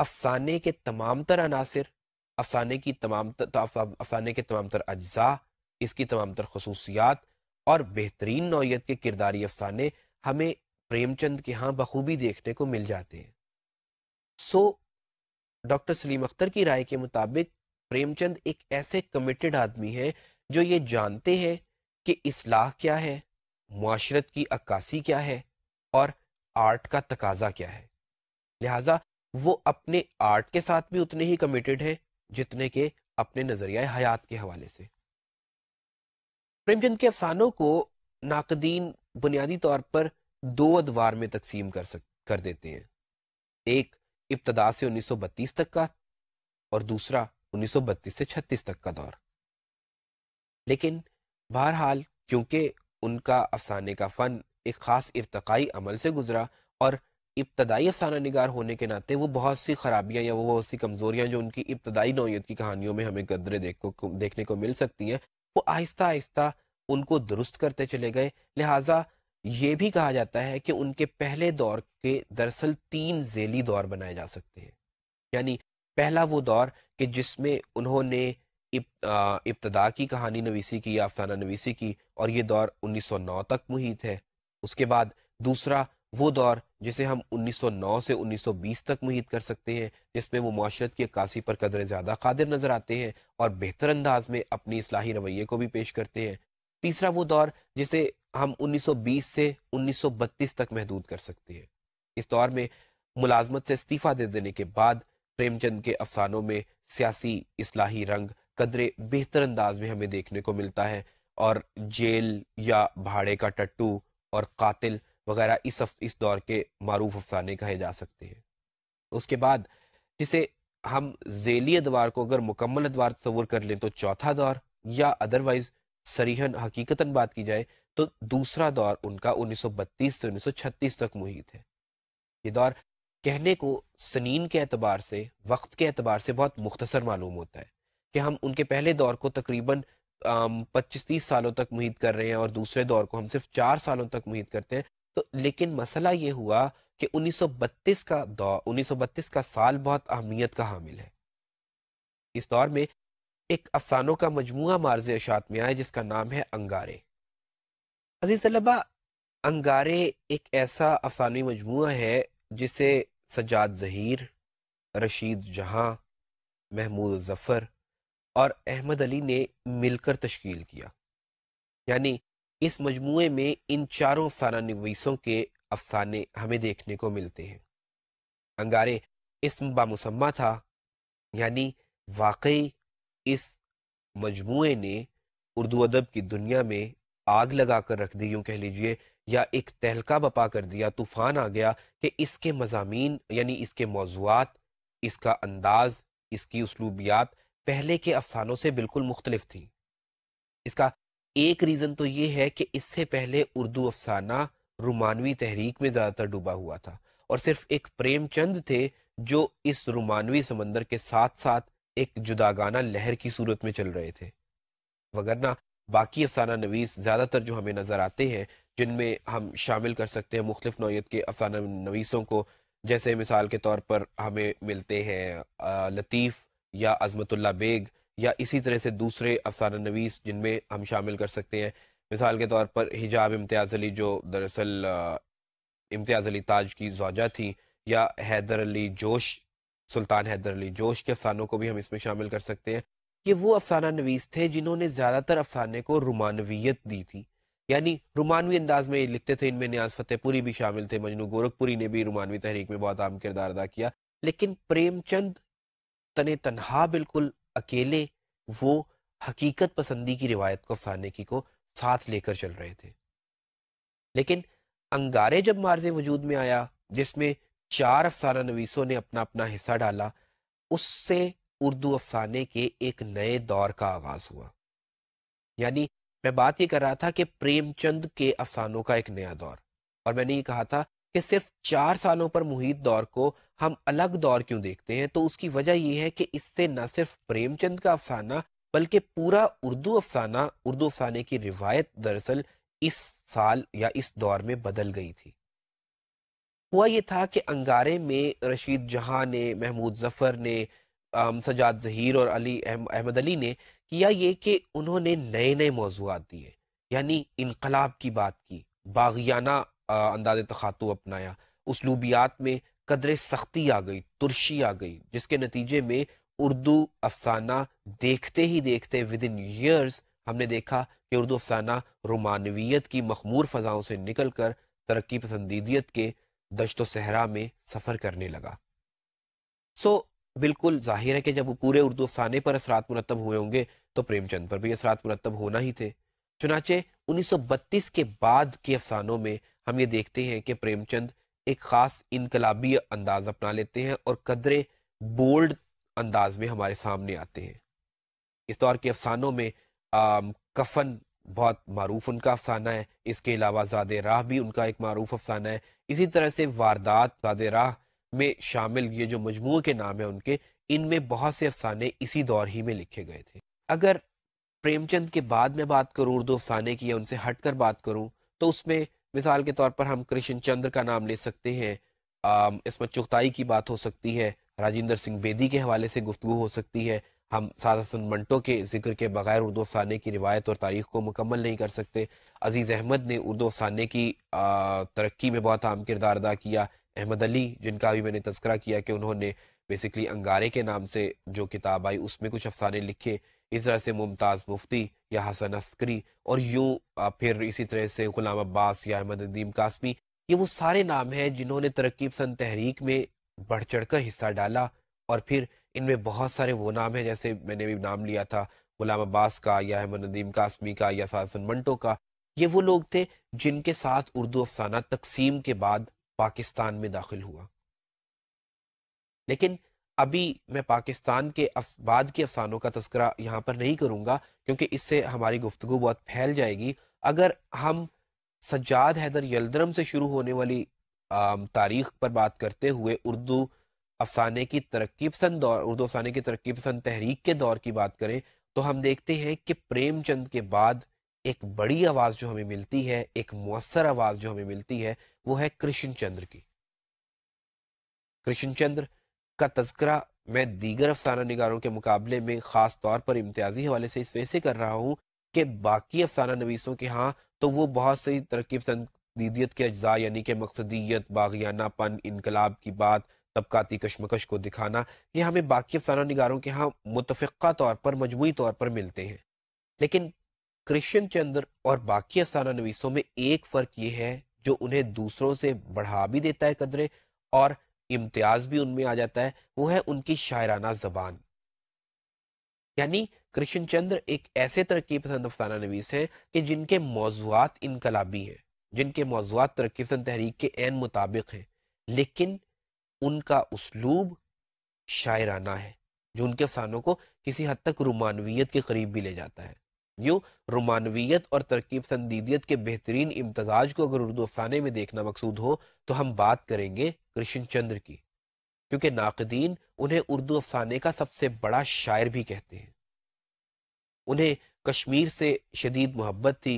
अफसाने के तमाम तर अनासर अफसाने की तमाम अफसाने के तमाम तर अज्जा इसकी तमाम तर खसूसियात और बेहतरीन नौीयत के किरदारी अफसाने हमें प्रेमचंद के यहाँ बखूबी देखने को मिल जाते हैं सो डॉक्टर सलीम अख्तर की राय के मुताबिक प्रेमचंद एक ऐसे कमिटेड आदमी है जो ये जानते हैं कि इसलाह क्या है माशरत की अक्कासी क्या है और आर्ट का तकाजा क्या है लिहाजा वो अपने आर्ट के साथ भी उतने ही कमिटेड है जितने के अपने नजरिया हयात के हवाले से प्रेमचंद के अफसानों को नाकदीन बुनियादी तौर पर दो अदवार में तकसीम कर सक कर देते हैं एक इब्तदा से उन्नीस सौ बत्तीस तक का और दूसरा उन्नीस सौ बत्तीस से छत्तीस तक का दौर लेकिन बहरहाल क्योंकि उनका अफसाने का फन एक ख़ास इरतकाई अमल से गुजरा और इब्तदाई अफसाना निगार होने के नाते वो बहुत सी खराबियां या वो बहुत सी कमज़ोरियाँ जो उनकी इब्तदाई नौीयत की कहानियों में हमें गदरे देख को देखने को मिल सकती हैं वो आहिस्ता आहिस्ता उनको दुरुस्त करते चले गए लिहाजा ये भी कहा जाता है कि उनके पहले दौर के दरअसल तीन झेली दौर बनाए जा सकते हैं यानी पहला वो दौर कि जिसमें उन्होंने इब्तदा की कहानी नवीसी की या अफसाना नवीसी की और ये दौर उन्नीस सौ नौ तक मुहित है उसके बाद दूसरा वो दौर जिसे हम 1909 से 1920 तक मुहित कर सकते हैं जिसमें वो माशरत की अक्सी पर कदर ज़्यादा कादिर नज़र आते हैं और बेहतर अंदाज में अपनी असलाही रवैये को भी पेश करते हैं तीसरा वो दौर जिसे हम 1920 से 1932 तक महदूद कर सकते हैं इस दौर में मुलाजमत से इस्तीफ़ा दे देने के बाद प्रेमचंद के अफसानों में सियासी असलाही रंग कदरे बेहतर अंदाज में हमें देखने को मिलता है और जेल या भाड़े का टट्टू और कातिल वगैरह इस इस दौर के मरूफ अफसाने कहे जा सकते हैं उसके बाद जिसे हम जेली अदवार को अगर मुकम्मल अदवार तस्वुर कर लें तो चौथा दौर या अदरवाइज सरीहन हकीकता बात की जाए तो दूसरा दौर उनका उन्नीस सौ बत्तीस से उन्नीस सौ छत्तीस तक मुहित है ये दौर कहने को सनीन के एतबार से वक्त के अतबार से बहुत मुख्तसर मालूम होता है कि हम उनके पहले दौर को तकरीबन पच्चीस तीस सालों तक मुहित कर रहे हैं और दूसरे दौर को हम सिर्फ चार सालों तक मुहित करते हैं तो लेकिन मसला ये हुआ कि 1932 का दौर 1932 का साल बहुत अहमियत का हामिल है इस दौर में एक अफसानों का मजमू मार्ज अशात में आया जिसका नाम है अंगारे अजीज तलबा अंगारे एक ऐसा अफसानवी मजमू है जिसे सजाद जहीर रशीद जहाँ महमूद जफर और अहमद अली ने मिलकर तश्कील किया यानी इस मजमु में इन चारों अफसाना नवीसों के अफसाने हमें देखने को मिलते हैं अंगारे इसम बामुसम्मा था यानी वाकई इस मजमुए ने उर्दू अदब की दुनिया में आग लगा कर रख दी यूँ कह लीजिए या एक तहलका बपा कर दिया तूफान आ गया कि इसके मजामी यानी इसके मौजूद इसका अंदाज इसकी उसलूबियात पहले के अफसानों से बिल्कुल मुख्तलिफ थी इसका एक रीज़न तो ये है कि इससे पहले उर्दू अफसाना रुमानवी तहरीक में ज़्यादातर डूबा हुआ था और सिर्फ एक प्रेमचंद थे जो इस रुमानवी समंदर के साथ साथ एक जुदागाना लहर की सूरत में चल रहे थे वगरना बाकी अफसाना नवीस ज़्यादातर जो हमें नज़र आते हैं जिनमें हम शामिल कर सकते हैं मुख्तफ नौत के अफसाना नवीसों को जैसे मिसाल के तौर पर हमें मिलते हैं लतीफ़ या अजमतुल्ला बेग या इसी तरह से दूसरे अफसाना नवीस जिनमें हम शामिल कर सकते हैं मिसाल के तौर पर हिजाब इम्तियाज़ अली जो दरअसल इम्तियाज़ अली ताज की जोजा थी या हैदर अली जोश सुल्तान हैदर अली जोश के अफसानों को भी हम इसमें शामिल कर सकते हैं ये वो अफसाना नवीस थे जिन्होंने ज़्यादातर अफसाने को रुमानवीत दी थी यानी रुमानवी अंदाज में लिखते थे इनमें न्याज फतेहपुरी भी शामिल थे मजनू गोरखपुरी ने भी रुमानवी तहरीक में बहुत अहम किरदार अदा किया लेकिन प्रेमचंद तन तनहा बिल्कुल अकेले वो हकीकत पसंदी की रिवायत को अफसाने की को साथ लेकर चल रहे थे लेकिन अंगारे जब मार्ज वजूद में आया जिसमें चार अफसाना नवीसों ने अपना अपना हिस्सा डाला उससे उर्दू अफसाने के एक नए दौर का आगाज हुआ यानी मैं बात ये कर रहा था कि प्रेमचंद के अफसानों का एक नया दौर और मैंने ये कहा था कि सिर्फ चार सालों पर मुहित दौर को हम अलग दौर क्यों देखते हैं तो उसकी वजह यह है कि इससे न सिर्फ प्रेमचंद का अफसाना बल्कि पूरा उर्दू अफसाना उर्दू अफसाने की रिवायत दरअसल इस साल या इस दौर में बदल गई थी हुआ ये था कि अंगारे में रशीद जहां ने महमूद जफर ने सजाद जहीर और अली अहमद अली ने किया ये कि उन्होंने नए नए मौजूद दिए यानी इनकलाब की बात की बागियाना अंदाज तखातु अपनाया उसलूबियात में कदर सख्ती आ गई तुर्शी आ गई जिसके नतीजे में उर्दू अफसाना देखते ही देखते विद इन ईयर्स हमने देखा कि उर्दू अफसाना रोमानवियत की मखमूर फ़जाओं से निकल कर तरक्की पसंदीदियत के दशत सहरा में सफ़र करने लगा सो बिल्कुल जाहिर है कि जब पूरे उर्दू अफसाने पर असरात मुरतब हुए होंगे तो प्रेमचंद पर भी असरात मुरतब होना ही थे चुनाचे उन्नीस सौ बत्तीस के बाद के अफसानों में हम ये देखते हैं कि प्रेमचंद एक ख़ास इनकलाबी अंदाज अपना लेते हैं और कदरे बोल्ड अंदाज में हमारे सामने आते हैं इस दौर के अफसानों में आ, कफन बहुत मरूफ उनका अफसाना है इसके अलावा ज़ाद राह भी उनका एक मरूफ अफसाना है इसी तरह से वारदात ज़ाद राह में शामिल ये जो मजमू के नाम है उनके इनमें बहुत से अफसाने इसी दौर ही में लिखे गए थे अगर प्रेमचंद के बाद में बात करूँ उर्दू अफसाने की या उनसे हट कर बात करूँ तो उसमें मिसाल के तौर पर हम कृष्ण चंद्र का नाम ले सकते हैं इसमें चुगताई की बात हो सकती है राजेंद्र सिंह बेदी के हवाले से गुफ्तु हो सकती है हम सादा हसन मंटो के जिक्र के बगैर उर्दू अफसाने की रिवायत और तारीख को मुकम्मल नहीं कर सकते अजीज़ अहमद ने उर्दू अफसाने की तरक्की में बहुत अहम किरदार अदा किया अहमद अली जिनका भी मैंने तस्करा किया कि उन्होंने बेसिकली अंगारे के नाम से जो किताब आई उसमें कुछ अफसाने लिखे इस तरह से मुमताज़ मुफ्ती या हसन अस्करी और यूँ फिर इसी तरह से गुलाम अब्बास या अहमद नदीम कासमी ये वो सारे नाम हैं जिन्होंने तरक्की पसंद तहरीक में बढ़ चढ़ कर हिस्सा डाला और फिर इनमें बहुत सारे वो नाम हैं जैसे मैंने भी नाम लिया था गुलाम अब्बास का या अहमद नदीम कासमी का या सासन मंटो का ये वो लोग थे जिनके साथ उर्दू अफसाना तकसीम के बाद पाकिस्तान में दाखिल हुआ लेकिन अभी मैं पाकिस्तान के बाद के अफसानों का तस्करा यहाँ पर नहीं करूँगा क्योंकि इससे हमारी गुफ्तु बहुत फैल जाएगी अगर हम सज्जाद हैदर यलदरम से शुरू होने वाली तारीख पर बात करते हुए उर्दू अफसाने की तरक्की पसंद दौर उर्दू अफसाने की तरक्की पसंद तहरीक के दौर की बात करें तो हम देखते हैं कि प्रेमचंद के बाद एक बड़ी आवाज़ जो हमें मिलती है एक मौसर आवाज़ जो हमें मिलती है वो है कृष्ण चंद्र की कृष्ण चंद्र का तस्करा मैं दीगर अफसाना निगारों के मुकाबले में खास तौर पर इम्तियाजी हवाले से इस वजह से कर रहा हूँ कि बाकी अफसाना नवीसों के यहाँ तो वो बहुत सी तरक्की पसंदीदियत के अज्जा यानी कि मकसदीयत मकसदियत पन इनकलाब की बात तबकाती कशमकश को दिखाना ये हमें बाकी अफसाना निगारों के यहाँ मुतफ़ा तौर पर मजमू तौर पर मिलते हैं लेकिन कृष्ण चंद्र और बाकी अफसाना नवीसों में एक फ़र्क ये है जो उन्हें दूसरों से बढ़ा भी देता है कदरे और इम्तियाज भी उनमें आ जाता है वो है उनकी शायराना जबान यानी कृष्ण चंद्र एक ऐसे तरक्की पसंद अफसाना नवीस हैं कि जिनके मौजूद इनकलाबी हैं जिनके मौजूद तरक्की पसंद तहरीक के एन मुताबिक हैं लेकिन उनका उसलूब शायराना है जो उनके अफसानों को किसी हद तक रोमानवीत के करीब भी ले जाता है यूँ रोमानवीत और तरकीब पसंदीदियत के बेहतरीन इम्तजाज को अगर उर्दू अफसाने में देखना मकसूद हो तो हम बात करेंगे कृष्ण चंद्र की क्योंकि नाकदीन उन्हें उर्दू अफसाने का सबसे बड़ा शायर भी कहते हैं उन्हें कश्मीर से शदीद मोहब्बत थी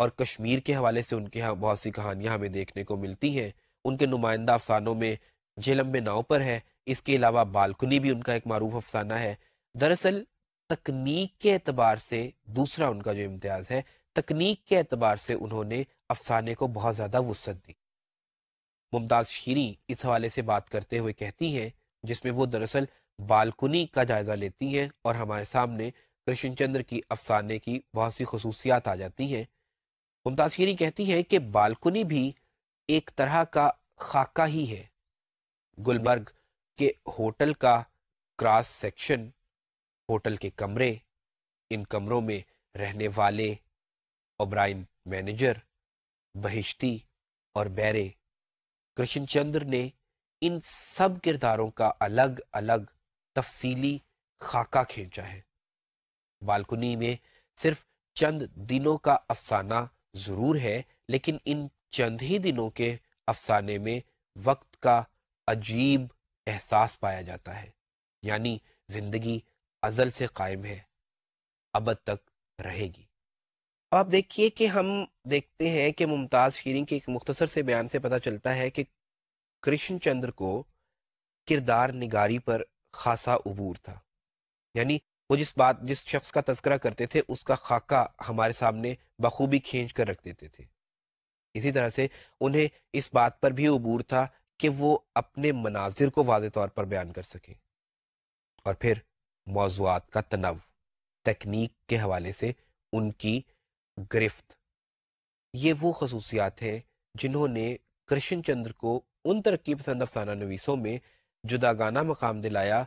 और कश्मीर के हवाले से उनके यहाँ बहुत सी कहानियां हमें देखने को मिलती हैं उनके नुमाइंदा अफसानों में झेलम में नाव पर है इसके अलावा बालकनी भी उनका एक मरूफ अफसाना है दरअसल तकनीक के अतबार से दूसरा उनका जो इम्तियाज़ है तकनीक के अतबार से उन्होंने अफसाने को बहुत ज़्यादा वसत दी मुमताज़ शीरी इस हवाले से बात करते हुए कहती हैं जिसमें वो दरअसल बालकुनी का जायज़ा लेती हैं और हमारे सामने कृष्ण चंद्र की अफसाने की बहुत सी खसूसियात आ जाती हैं मुमताज़ शीरी कहती हैं कि बालकुनी भी एक तरह का खाका ही है गुलमर्ग के होटल का क्रॉस सेक्शन होटल के कमरे इन कमरों में रहने वाले ओब्राइन मैनेजर बहिश्ती और बैरे कृष्ण चंद्र ने इन सब किरदारों का अलग अलग तफसीली खाका खींचा है बालकनी में सिर्फ चंद दिनों का अफसाना जरूर है लेकिन इन चंद ही दिनों के अफसाने में वक्त का अजीब एहसास पाया जाता है यानी जिंदगी अजल से कायम है अब तक रहेगी अब आप देखिए कि हम देखते हैं कि मुमताज़ शीरिंग के एक मुख्तसर से बयान से पता चलता है कि कृष्ण चंद्र को किरदार निगारी पर खासा अबूर था यानी वो जिस बात जिस शख्स का तस्करा करते थे उसका खाका हमारे सामने बखूबी खींच कर रख देते थे इसी तरह से उन्हें इस बात पर भी अबूर था कि वो अपने मनाजिर को वाज तौर पर बयान कर सकें और फिर मौजूद का तनव तकनीक के हवाले से उनकी गिरफ्त ये वो खसूसियात हैं जिन्होंने कृष्ण चंद्र को उन तरक्की पसंद अफसाना नवीसों में जुदागाना मकाम दिलाया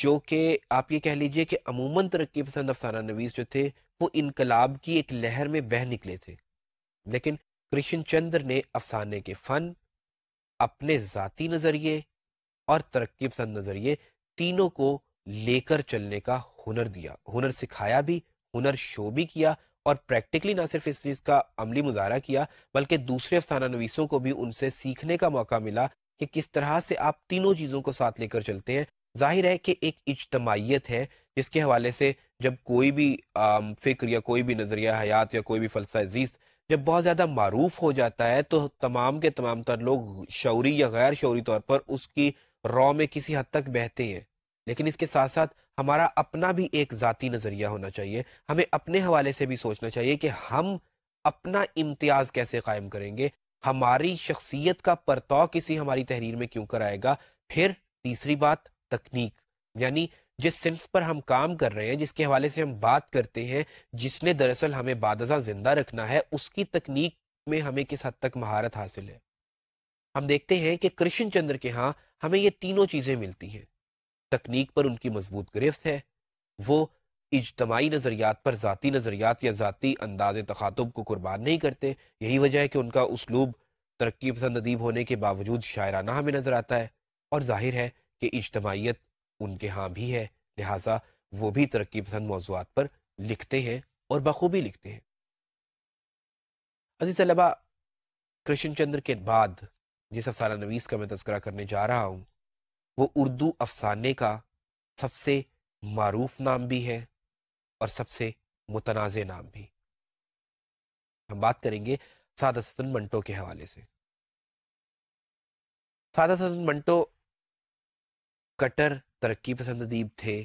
जो कि आप ये कह लीजिए कि अमूमन तरक्की पसंद अफसाना नवीस जो थे वो इनकलाब की एक लहर में बह निकले थे लेकिन कृष्ण चंद्र ने अफसाने के फ़न अपने ज़ाती नज़रिए और तरक्की पसंद नज़रिए तीनों को लेकर चलने का हुनर दिया हुनर सिखाया भी हुनर शो भी किया और प्रैक्टिकली ना सिर्फ इस चीज़ का अमली मुजाहरा किया बल्कि दूसरे अफसानानवीसों को भी उनसे सीखने का मौका मिला कि किस तरह से आप तीनों चीज़ों को साथ लेकर चलते हैं जाहिर है कि एक इजतमाहीत है जिसके हवाले से जब कोई भी फ़िक्र या कोई भी नज़रिया हयात या कोई भी फलसा अजीज़ जब बहुत ज़्यादा मारूफ हो जाता है तो तमाम के तमाम तर लोग शौरी या गैर शौरी तौर पर उसकी रॉ में किसी हद तक बहते हैं लेकिन इसके साथ साथ हमारा अपना भी एक ज़ाती नज़रिया होना चाहिए हमें अपने हवाले से भी सोचना चाहिए कि हम अपना इम्तियाज़ कैसे कायम करेंगे हमारी शख्सियत का परताव किसी हमारी तहरीर में क्यों कराएगा फिर तीसरी बात तकनीक यानी जिस सिंफ पर हम काम कर रहे हैं जिसके हवाले से हम बात करते हैं जिसने दरअसल हमें बादजा जिंदा रखना है उसकी तकनीक में हमें किस हद तक महारत हासिल है हम देखते हैं कि कृष्ण चंद्र के यहाँ हमें ये तीनों चीज़ें मिलती हैं तकनीक पर उनकी मजबूत गिरफ्त है वो इजतमाही नज़रियात पर ज़ाती नज़रियात या ज़ाती अंदाज तखातब को कुर्बान नहीं करते यही वजह है कि उनका उसलूब तरक्की पसंद अदीब होने के बावजूद शायराना हमें नज़र आता है और जाहिर है कि इजतमाहीत उनके यहाँ भी है लिहाजा वो भी तरक्की पसंद मौजूद पर लिखते हैं और बखूबी लिखते हैं अजीज सलबा कृष्ण चंद्र के बाद जिस अफसाना नवीस का मैं तस्करा करने जा रहा हूँ वो उर्दू अफसाने का सबसे मरूफ नाम भी है और सबसे मुतनाज़ नाम भी हम बात करेंगे सादा सदन मंटो के हवाले से सादा सदन मंटो कटर तरक्की पसंद अदीब थे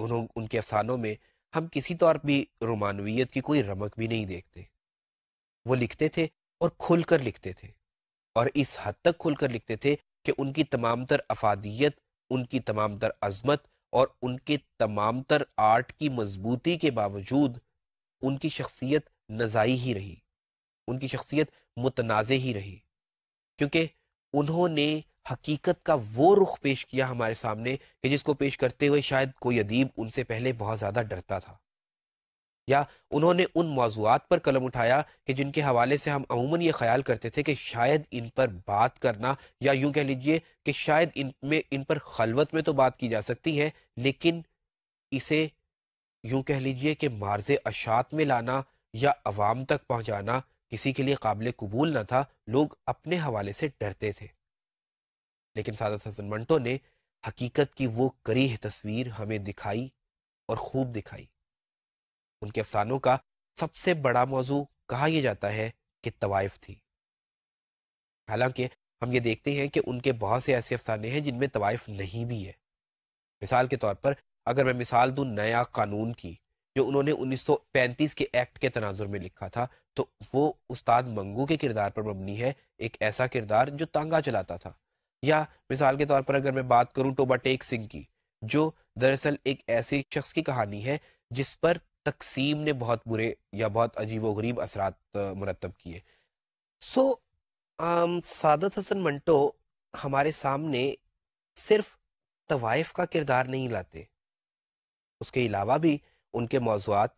उन्होंने उनके अफसानों में हम किसी तौर भी रोमानवीत की कोई रमक भी नहीं देखते वो लिखते थे और खुलकर लिखते थे और इस हद तक खुलकर लिखते थे कि उनकी तमाम तर अफादियत उनकी तमाम तर अजमत और उनके तमाम तर आर्ट की मजबूती के बावजूद उनकी शख्सियत नज़ाई ही रही उनकी शख्सियत मुतनाज़ ही रही क्योंकि उन्होंने हकीकत का वो रुख पेश किया हमारे सामने कि जिसको पेश करते हुए शायद कोई अदीब उनसे पहले बहुत ज़्यादा डरता था या उन्होंने उन मौजूद पर कलम उठाया कि जिनके हवाले से हम अमूमन ये ख्याल करते थे कि शायद इन पर बात करना या यूं कह लीजिए कि शायद इन में इन पर खलवत में तो बात की जा सकती है लेकिन इसे यूं कह लीजिए कि मार्ज अशात में लाना या अवाम तक पहुंचाना किसी के लिए काबिल कबूल न था लोग अपने हवाले से डरते थे लेकिन सादत हसन मंटो ने हकीकत की वो करीह तस्वीर हमें दिखाई और खूब दिखाई उनके अफसानों का सबसे बड़ा मौजू कहा यह जाता है कि तवाइफ थी हालांकि हम ये देखते हैं कि उनके बहुत से ऐसे अफसाने हैं जिनमें तवाइफ नहीं भी है मिसाल के तौर पर अगर मैं मिसाल दूँ नया कानून की जो उन्होंने 1935 के एक्ट के तनाजुर में लिखा था तो वो उस्ताद मंगू के किरदार पर मबनी है एक ऐसा किरदार जो तांगा चलाता था या मिसाल के तौर पर अगर मैं बात करूं टोबा टेक सिंह की जो दरअसल एक ऐसे शख्स की कहानी है जिस पर तकसीम ने बहुत बुरे या बहुत अजीब वरीब असरात मुरतब किए सो so, सादत हसन मंटो हमारे सामने सिर्फ तवाइफ का किरदार नहीं लाते उसके अलावा भी उनके मौजूद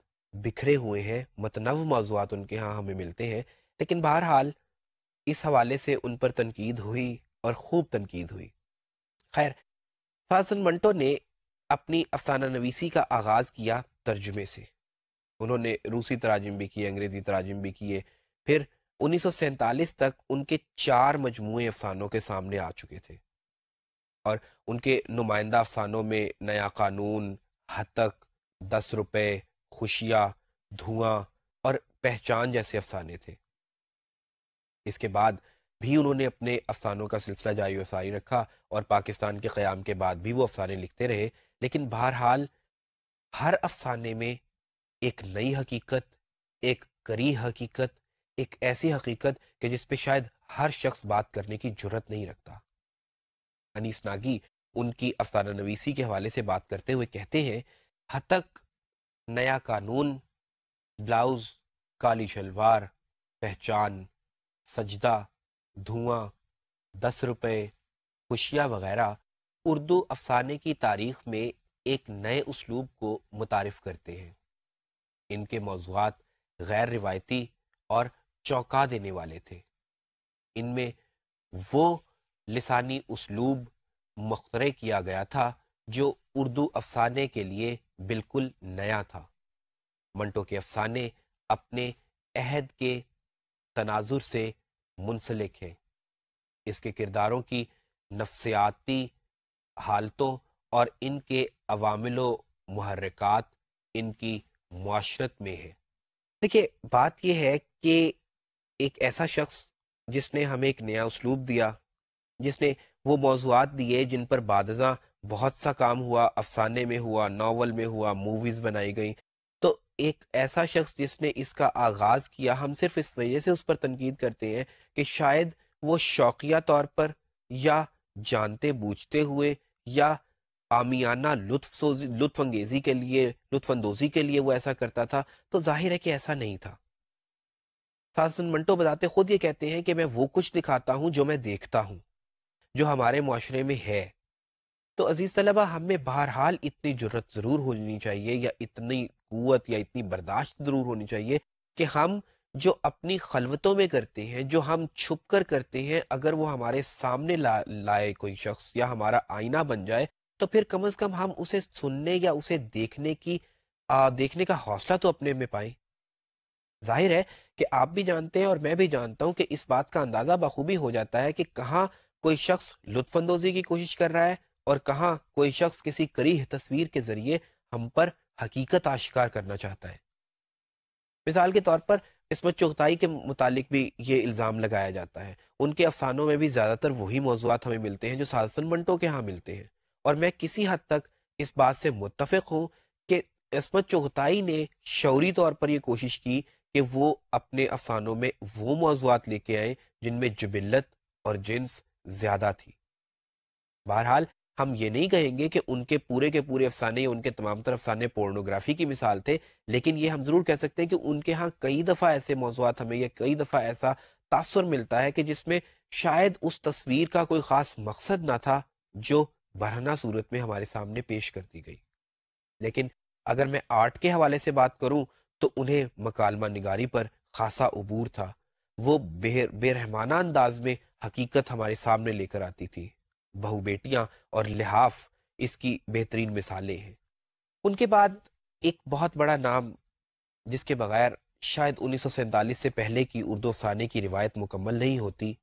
बिखरे हुए हैं मतनव मौजूद उनके यहाँ हमें मिलते हैं लेकिन बहरहाल इस हवाले से उन पर तनकीद हुई और खूब तनकीद हुई खैर फाजल मंटो ने अपनी अफसाना नवीसी का आगाज़ किया तर्जुमे से उन्होंने रूसी तराजिम भी किए अंग्रेज़ी तराजिम भी किए फिर उन्नीस तक उनके चार मजमू अफसानों के सामने आ चुके थे और उनके नुमाइंदा अफसानों में नया कानून हतक दस रुपये खुशियाँ धुआं और पहचान जैसे अफसाने थे इसके बाद भी उन्होंने अपने अफसानों का सिलसिला जारी वसारी रखा और पाकिस्तान के क़्याम के बाद भी वो अफसाने लिखते रहे लेकिन बहरहाल हर अफसाने में एक नई हकीकत एक करी हकीकत एक ऐसी हकीकत कि जिस पे शायद हर शख्स बात करने की जरूरत नहीं रखता अनीस नागी उनकी अफसाना नवीसी के हवाले से बात करते हुए कहते हैं हतक नया कानून ब्लाउज काली शलवार पहचान सजदा धुआं दस रुपये खुशियाँ वगैरह उर्दू अफसाने की तारीख में एक नए उसलूब को मुतारफ करते हैं इनके मौजूद गैर रिवायती और चौका देने वाले थे इनमें वो लसानी उसलूब मुख्तर किया गया था जो उर्दू अफसाने के लिए बिल्कुल नया था मंटो के अफसाने अपने अहद के तनाजुर से मुनसलिक हैं इसके किरदारों की नफसियाती हालतों और इनके अवामिलो महरक़ात इनकी माशरत में है देखिए बात यह है कि एक ऐसा शख्स जिसने हमें एक नया उसलूब दिया जिसने वो मौजूद दिए जिन पर बाद बहुत सा काम हुआ अफसाने में हुआ नावल में हुआ मूवीज़ बनाई गई तो एक ऐसा शख्स जिसने इसका आगाज़ किया हम सिर्फ इस वजह से उस पर तनकीद करते हैं कि शायद वो शौकिया तौर पर या जानते बूझते हुए या आमियाना लुत्फ लुत्फ अंगेजी के लिए लुत्फ अंदोजी के लिए वो ऐसा करता था तो जाहिर है कि ऐसा नहीं था सासन मंटो बताते खुद ये कहते हैं कि मैं वो कुछ दिखाता हूँ जो मैं देखता हूँ जो हमारे माशरे में है तो अजीज तलबा हमें बहरहाल इतनी जरूरत ज़रूर होनी चाहिए या इतनी कुत या इतनी बर्दाश्त ज़रूर होनी चाहिए कि हम जो अपनी खलवतों में करते हैं जो हम छुप कर करते हैं अगर वो हमारे सामने ला लाए कोई शख्स या हमारा आईना बन जाए तो फिर कम अज कम हम उसे सुनने या उसे देखने की आ, देखने का हौसला तो अपने में पाए जाहिर है कि आप भी जानते हैं और मैं भी जानता हूं कि इस बात का अंदाज़ा बखूबी हो जाता है कि कहाँ कोई शख्स लुत्फानंदोजी की कोशिश कर रहा है और कहाँ कोई शख्स किसी करीह तस्वीर के जरिए हम पर हकीकत आशिकार करना चाहता है मिसाल के तौर पर इसमत चौथाई के मुतालिक भी ये इल्ज़ाम लगाया जाता है उनके अफसानों में भी ज़्यादातर वही मौजूद हमें मिलते हैं जो साजसन मंटो के यहाँ मिलते हैं और मैं किसी हद तक इस बात से मुतफिक हूँ कि इसमत चौहताई ने शौरी तौर पर यह कोशिश की कि वो अपने अफसानों में वो मौजूद लेके आए जिनमें जबिलत और जिन्स ज्यादा थी बहरहाल हम ये नहीं कहेंगे कि उनके पूरे के पूरे अफसाने या उनके तमाम तरफ अफसाने पोर्नोग्राफी की मिसाल थे लेकिन ये हम ज़रूर कह सकते हैं कि उनके यहाँ कई दफ़ा ऐसे मौजूद हमें या कई दफ़ा ऐसा तासर मिलता है कि जिसमें शायद उस तस्वीर का कोई ख़ास मकसद ना था जो बरहना सूरत में हमारे सामने पेश कर दी गई लेकिन अगर मैं आर्ट के हवाले से बात करूं तो उन्हें मकालमा निगारी पर खासा अबूर था वो बेहर बेरहमाना अंदाज में हकीकत हमारे सामने लेकर आती थी बहु बेटियां और लिहाफ इसकी बेहतरीन मिसालें हैं उनके बाद एक बहुत बड़ा नाम जिसके बगैर शायद उन्नीस से पहले की उर्दू अफसाने की रिवायत मुकम्मल नहीं होती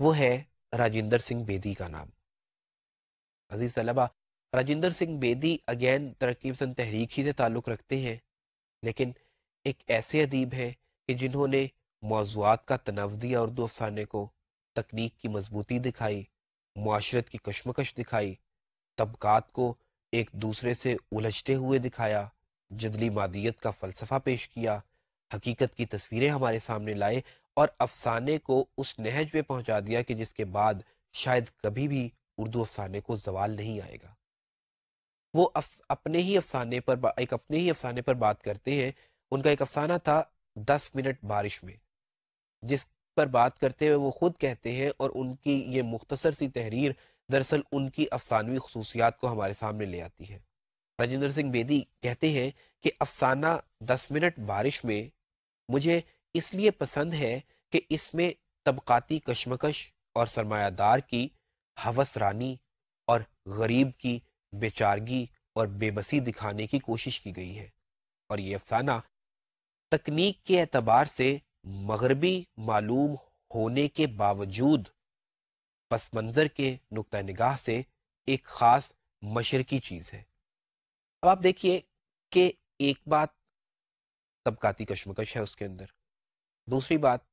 वो है राजेंद्र सिंह बेदी का नाम अजीज तलबा राजेंद्र सिंह बेदी अगेन तरक्की पसंद तहरीक ही से ताल्लुक़ रखते हैं लेकिन एक ऐसे अदीब हैं कि जिन्होंने मौजूद का तनव दिया उर्दू अफसाने को तकनीक की मजबूती दिखाई माशरत की कशमकश दिखाई तबकात को एक दूसरे से उलझते हुए दिखाया जदली मादियत का फलसफा पेश किया हकीकत की तस्वीरें हमारे सामने लाए और अफसाने को उस नहज पे पहुंचा दिया कि जिसके बाद शायद कभी भी उर्दू अफसाने को जवाल नहीं आएगा वो अपने ही अफसाने पर एक अपने ही अफसाने पर बात करते हैं उनका एक अफसाना था दस मिनट बारिश में जिस पर बात करते हुए वो खुद कहते हैं और उनकी ये मुख्तसर सी तहरीर दरअसल उनकी अफसानवी खसूसियात को हमारे सामने ले आती है राजेंद्र सिंह बेदी कहते हैं कि अफसाना दस मिनट बारिश में मुझे इसलिए पसंद है कि इसमें तबकाती कशमकश और सरमायादार की हवस रानी और गरीब की बेचारगी और बेबसी दिखाने की कोशिश की गई है और ये अफसाना तकनीक के एतबार से मगरबी मालूम होने के बावजूद पस मंज़र के नुक़ निगाह से एक ख़ास मशरकी चीज़ है अब आप देखिए कि एक बात तबकाती कशमकश है उसके अंदर दूसरी बात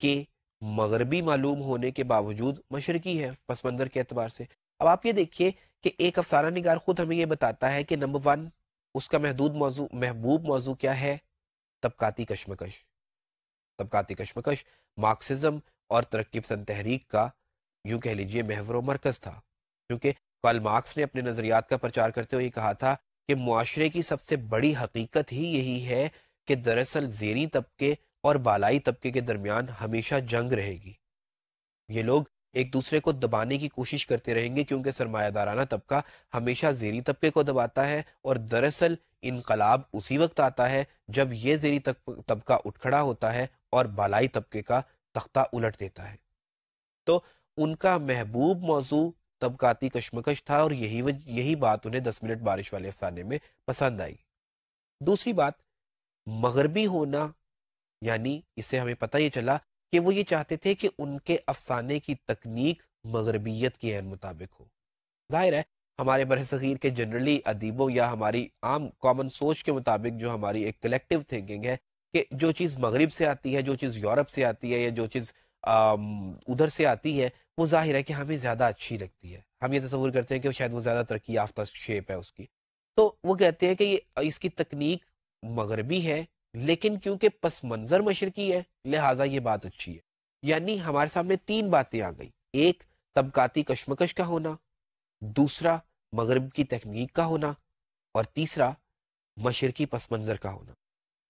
कि मगरबी मालूम होने के बावजूद मशरकी है पस मंज़र के अतबार से अब आप ये देखिए कि एक अफसारा निगार खुद हमें यह बताता है कि नंबर वन उसका महदूद मौजू महबूब मौजू क्या है तबकाती कशमकश तबकाती कशमकश मार्क्सिज्म और तरक्की पसंद तहरीक का यूं कह लीजिए महवर मरकज था क्योंकि कल मार्क्स ने अपने नज़रियात का प्रचार करते हुए कहा था कि माशरे की सबसे बड़ी हकीकत ही यही है कि दरअसल जेरी तबके और बालाई तबके के दरमियान हमेशा जंग रहेगी ये लोग एक दूसरे को दबाने की कोशिश करते रहेंगे क्योंकि सरमायादाराना तबका हमेशा जेरी तबके को दबाता है और दरअसल इनकलाब उसी वक्त आता है जब ये जेरी तबका उठ खड़ा होता है और बालाई तबके का तख्ता उलट देता है तो उनका महबूब मौजू तबकाती कश्मकश था और यही वज यही बात उन्हें दस मिनट बारिश वाले अफसाने में पसंद आई दूसरी बात मगरबी होना यानी इसे हमें पता ही चला कि वो ये चाहते थे कि उनके अफसाने की तकनीक मगरबियत के मुताबिक हो जाहिर है हमारे बर सग़ीर के जनरली अदीबों या हमारी आम कॉमन सोच के मुताबिक जो हमारी एक कलेक्टिव थिंकिंग है कि जो चीज़ मगरब से आती है जो चीज़ यूरोप से आती है या जो चीज़ उधर से आती है वो जाहिर है कि हमें ज़्यादा अच्छी लगती है हम ये तस्वूर करते हैं कि शायद वो ज़्यादा तरक्की याफ्ता शेप है उसकी तो वो कहते हैं कि ये इसकी तकनीक मगरबी है लेकिन क्योंकि पस मंजर मशरकी है लिहाजा ये बात अच्छी है यानी हमारे सामने तीन बातें आ गई एक तबकाती कश्मकश का होना दूसरा मगरब की तकनीक का होना और तीसरा मशरकी पस मंजर का होना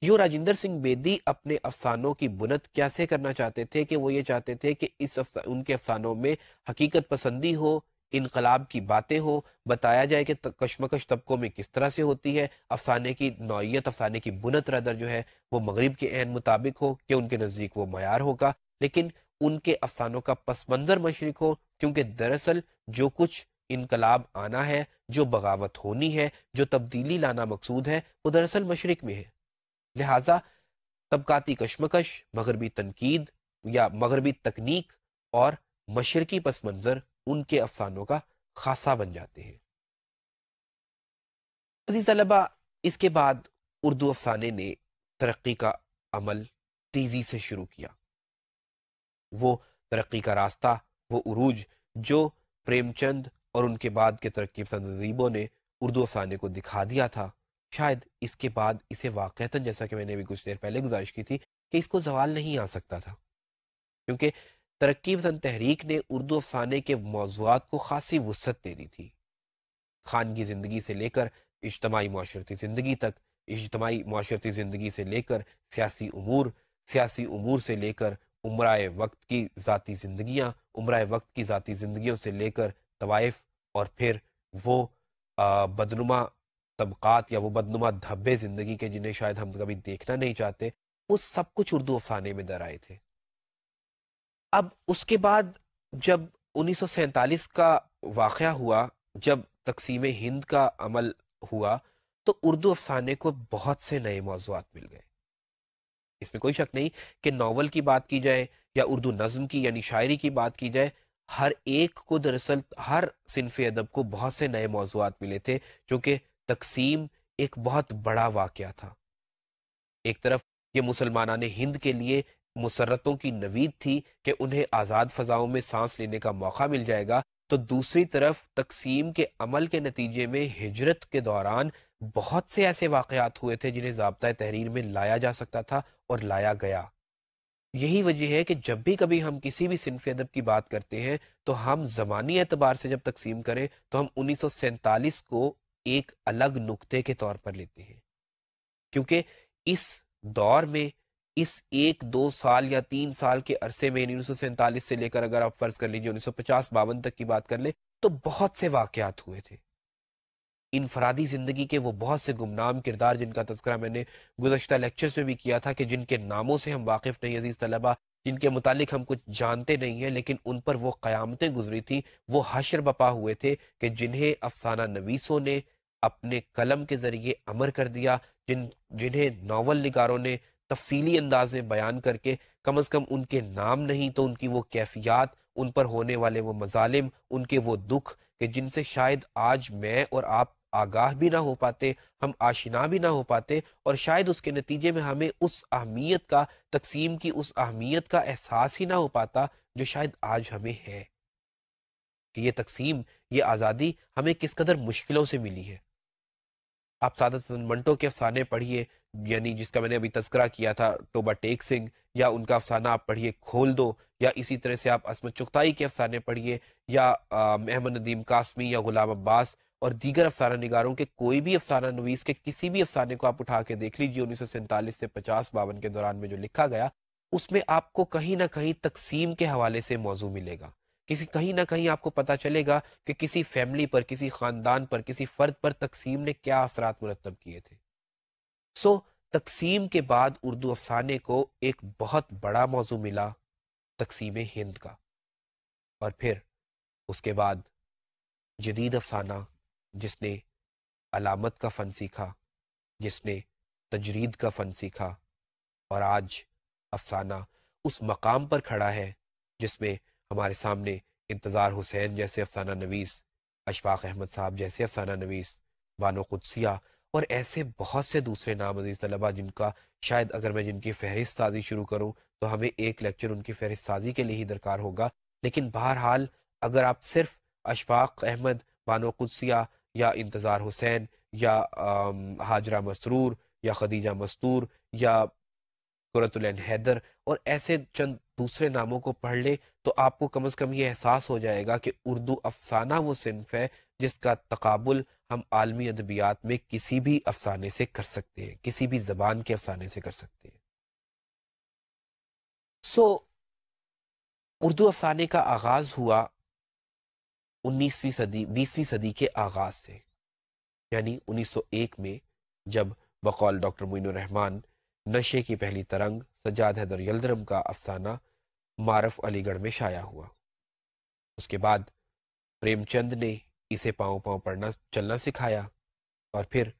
यूँ राजर सिंह बेदी अपने अफसानों की बुनत कैसे करना चाहते थे कि वो ये चाहते थे कि इस अफसा, उनके अफसानों में हकीकत पसंदी हो इनकलाब की बातें हो बताया जाए कि कश्मकश तबकों में किस तरह से होती है अफसाने की नौीयत अफसाने की बुनत रदर जो है वो मगरब के अहन मुताबिक हो कि उनके नज़दीक वो मैार होगा लेकिन उनके अफसानों का पस मंज़र मशरक हो क्योंकि दरअसल जो कुछ इनकलाब आना है जो बगावत होनी है जो तब्दीली लाना मकसूद है वो दरअसल मशरक में है लिहाजा तबकाती कश्मकश मगरबी तनकीद या मगरबी तकनीक और मशरकी पस मंज़र उनके अफसानों का खासा बन जाते हैं अजीजलबा इसके बाद उर्दू अफसाने ने तरक्की का अमल तेज़ी से शुरू किया वो तरक्की का रास्ता वो उरूज जो प्रेमचंद और उनके बाद के तरक्की पसंद अदीबों ने उर्दू अफसाने को दिखा दिया था शायद इसके बाद इसे वाक़ता जैसा कि मैंने भी कुछ देर पहले गुजारिश की थी कि इसको जवाल नहीं आ सकता था क्योंकि तरक्की पसंद तहरीक ने उर्दू अफसाने के मौजूद को खासी वसत दे दी थी खान की ज़िंदगी से लेकर इजतमाही माशरती ज़िंदगी तक इजतमाही माशरती ज़िंदगी से लेकर सियासी अमूर सियासी अमूर से लेकर उम्र वक्त की जतीी जिंदगी उम्र वक्त की जतीी जिंदगी से लेकर तवाइफ और फिर वो बदनुमा तबकात या वो बदनुमा धब्बे ज़िंदगी के जिन्हें शायद हम कभी देखना नहीं चाहते वो सब कुछ उर्दू अफसाने में दर आए थे अब उसके बाद जब 1947 का वाक़ हुआ जब तकसीम हिंद का अमल हुआ तो उर्दू अफसाने को बहुत से नए मौजूद मिल गए इसमें कोई शक नहीं कि नावल की बात की जाए या उर्दू नज्म की यानी शायरी की बात की जाए हर एक को दरअसल हर सिनफ अदब को बहुत से नए मौजूद मिले थे क्योंकि तकसीम एक बहुत बड़ा वाक़ था एक तरफ ये मुसलमान ने हिंद के लिए मुसरतों की नवीद थी कि उन्हें आज़ाद फ़जाओं में सांस लेने का मौका मिल जाएगा तो दूसरी तरफ तकसीम के अमल के नतीजे में हिजरत के दौरान बहुत से ऐसे वाकयात हुए थे जिन्हें जबता तहरीर में लाया जा सकता था और लाया गया यही वजह है कि जब भी कभी हम किसी भी सिनफी अदब की बात करते हैं तो हम ज़मानी एतबार से जब तकसीम करें तो हम उन्नीस को एक अलग नुकते के तौर पर लेते हैं क्योंकि इस दौर में इस एक दो साल या तीन साल के अरसे में उन्नीस से लेकर अगर आप फर्ज कर लीजिए उन्नीस सौ पचास बावन तक की बात कर ले तो बहुत से वाकयात हुए थे इनफरादी जिंदगी के वो बहुत से गुमनाम किरदार जिनका तस्करा मैंने गुजशत लेक्चर्स में भी किया था कि जिनके नामों से हम वाकिफ नहीं अजीज तलबा जिनके मुतालिक हम कुछ जानते नहीं हैं लेकिन उन पर वो क़यामतें गुजरी थी वो हशर बपा हुए थे कि जिन्हें अफसाना नवीसों ने अपने कलम के ज़रिए अमर कर दिया जिन जिन्हें नावल निगारों ने तफसीली अंदाज में बयान करके कम अज़ कम उनके नाम नहीं तो उनकी वो कैफियात उन पर होने वाले वो मजालिम उनके वो दुख कि जिनसे शायद आज मैं और आप आगाह भी ना हो पाते हम आशिना भी ना हो पाते और शायद उसके नतीजे में हमें उस अहमियत का तकसीम की उस अहमियत का एहसास ही ना हो पाता जो शायद आज हमें है कि ये तकसीम ये आज़ादी हमें किस कदर मुश्किलों से मिली है आप सादत मंटो के अफसाने पढ़िए यानी जिसका मैंने अभी तस्करा किया था टोबा टेक सिंह या उनका अफसाना आप पढ़िए खोल दो या इसी तरह से आप असमत चुगताई के अफसाने पढ़िए या मेहमद नदीम कासमी या गुलाम अब्बास और दीगर अफसाना निगारों के कोई भी अफसाना नवीस के किसी भी अफसाने को आप उठा के देख लीजिए उन्नीस सौ सैंतालीस से पचास बावन के दौरान में जो लिखा गया उसमें आपको कहीं ना कहीं तकसीम के हवाले से मौजू मिलेगा किसी कहीं ना कहीं आपको पता चलेगा कि किसी फैमिली पर किसी खानदान पर किसी फर्द पर तकसीम ने क्या असरा मुरतब किए थे सो तकसीम के बाद उर्दू अफसाने को एक बहुत बड़ा मौजू मिला तकसीम हिंद का और फिर उसके बाद जदीद अफसाना जिसने अलामत का फ़न सीखा जिसने तजरीद का फ़न सीखा और आज अफसाना उस मकाम पर खड़ा है जिसमें हमारे सामने इंतज़ार हुसैन जैसे अफसाना नवीस अशफाक अहमद साहब जैसे अफसाना नवीस बानो कुदसिया और ऐसे बहुत से दूसरे नाम अजीज़ तलबा जिनका शायद अगर मैं जिनकी फहरिस्त साजी शुरू करूँ तो हमें एक लेक्चर उनकी फहरिस्त साजी के लिए ही दरकार होगा लेकिन बहरहाल अगर आप सिर्फ अशफाक अहमद बानो कुदसिया या इंतज़ार हुसैन या हाजरा मसरूर या खदीजा मस्तूर या कुरतुलैन हैदर और ऐसे चंद दूसरे नामों को पढ़ ले तो आपको कम अज कम ये एहसास हो जाएगा कि उर्दू अफसाना वो सिनफ है जिसका तकबुल हम आलमी अदबियात में किसी भी अफसाने से कर सकते हैं किसी भी जबान के अफसाने से कर सकते हैं सो so, उर्दू अफसाने का आगाज हुआ 19वीं सदी 20वीं सदी के आगाज से यानी 1901 में जब बकौल डॉक्टर मोइन रहमान नशे की पहली तरंग सजाद हैदर यलदरम का अफसाना मारफ अलीगढ़ में शाया हुआ उसके बाद प्रेमचंद ने इसे पाँव पाँव पढ़ना चलना सिखाया और फिर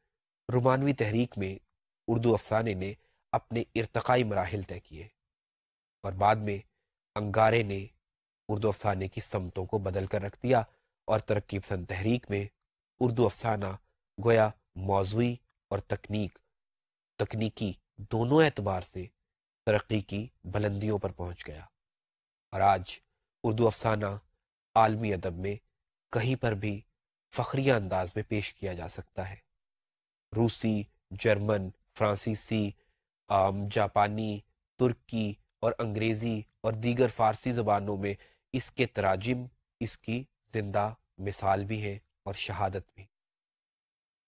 रुमानवी तहरीक में उर्दू अफसाने ने अपने इरतकाई मराहल तय किए और बाद में अंगारे ने उर्दू अफसाने की समतों को बदल कर रख दिया और तरक्की पसंद तहरीक में उर्दू अफसाना गोया मौजूई और तकनीक तकनीकी दोनों एतबार से तरक्की की बुलंदियों पर पहुँच गया और आज उर्दू अफसाना आलमी अदब में कहीं पर भी फखरिया अंदाज में पेश किया जा सकता है रूसी जर्मन फ्रांसीसी जापानी तुर्की और अंग्रेज़ी और दीगर फारसी ज़बानों में इसके तराजिम इसकी ज़िंदा मिसाल भी है और शहादत भी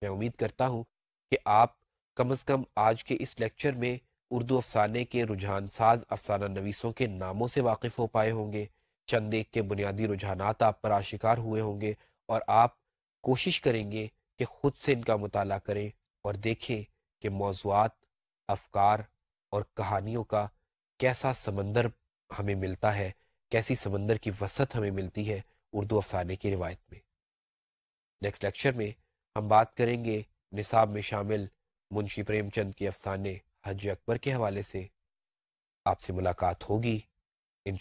मैं उम्मीद करता हूँ कि आप कम अज़ कम आज के इस लेक्चर में उर्दू अफसाने के रुझान साज अफसाना नवीसों के नामों से वाकिफ हो पाए होंगे चंद एक के बुनियादी रुझानात आप पर आशिकार हुए होंगे और आप कोशिश करेंगे कि खुद से इनका मताल करें और देखें कि मौजूद अफकार और कहानियों का कैसा समंदर हमें मिलता है कैसी समंदर की वसत हमें मिलती है उर्दू अफसाने की रिवायत में नेक्स्ट लेक्चर में हम बात करेंगे निसाब में शामिल मुंशी प्रेमचंद के अफसाने हज अकबर के हवाले से आपसे मुलाकात होगी इन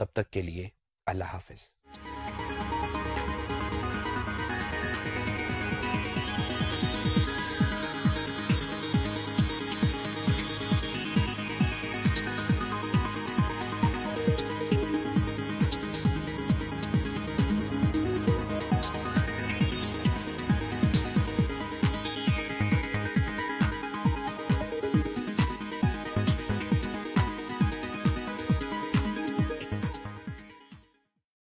तब तक के लिए अल्लाह हाफिज़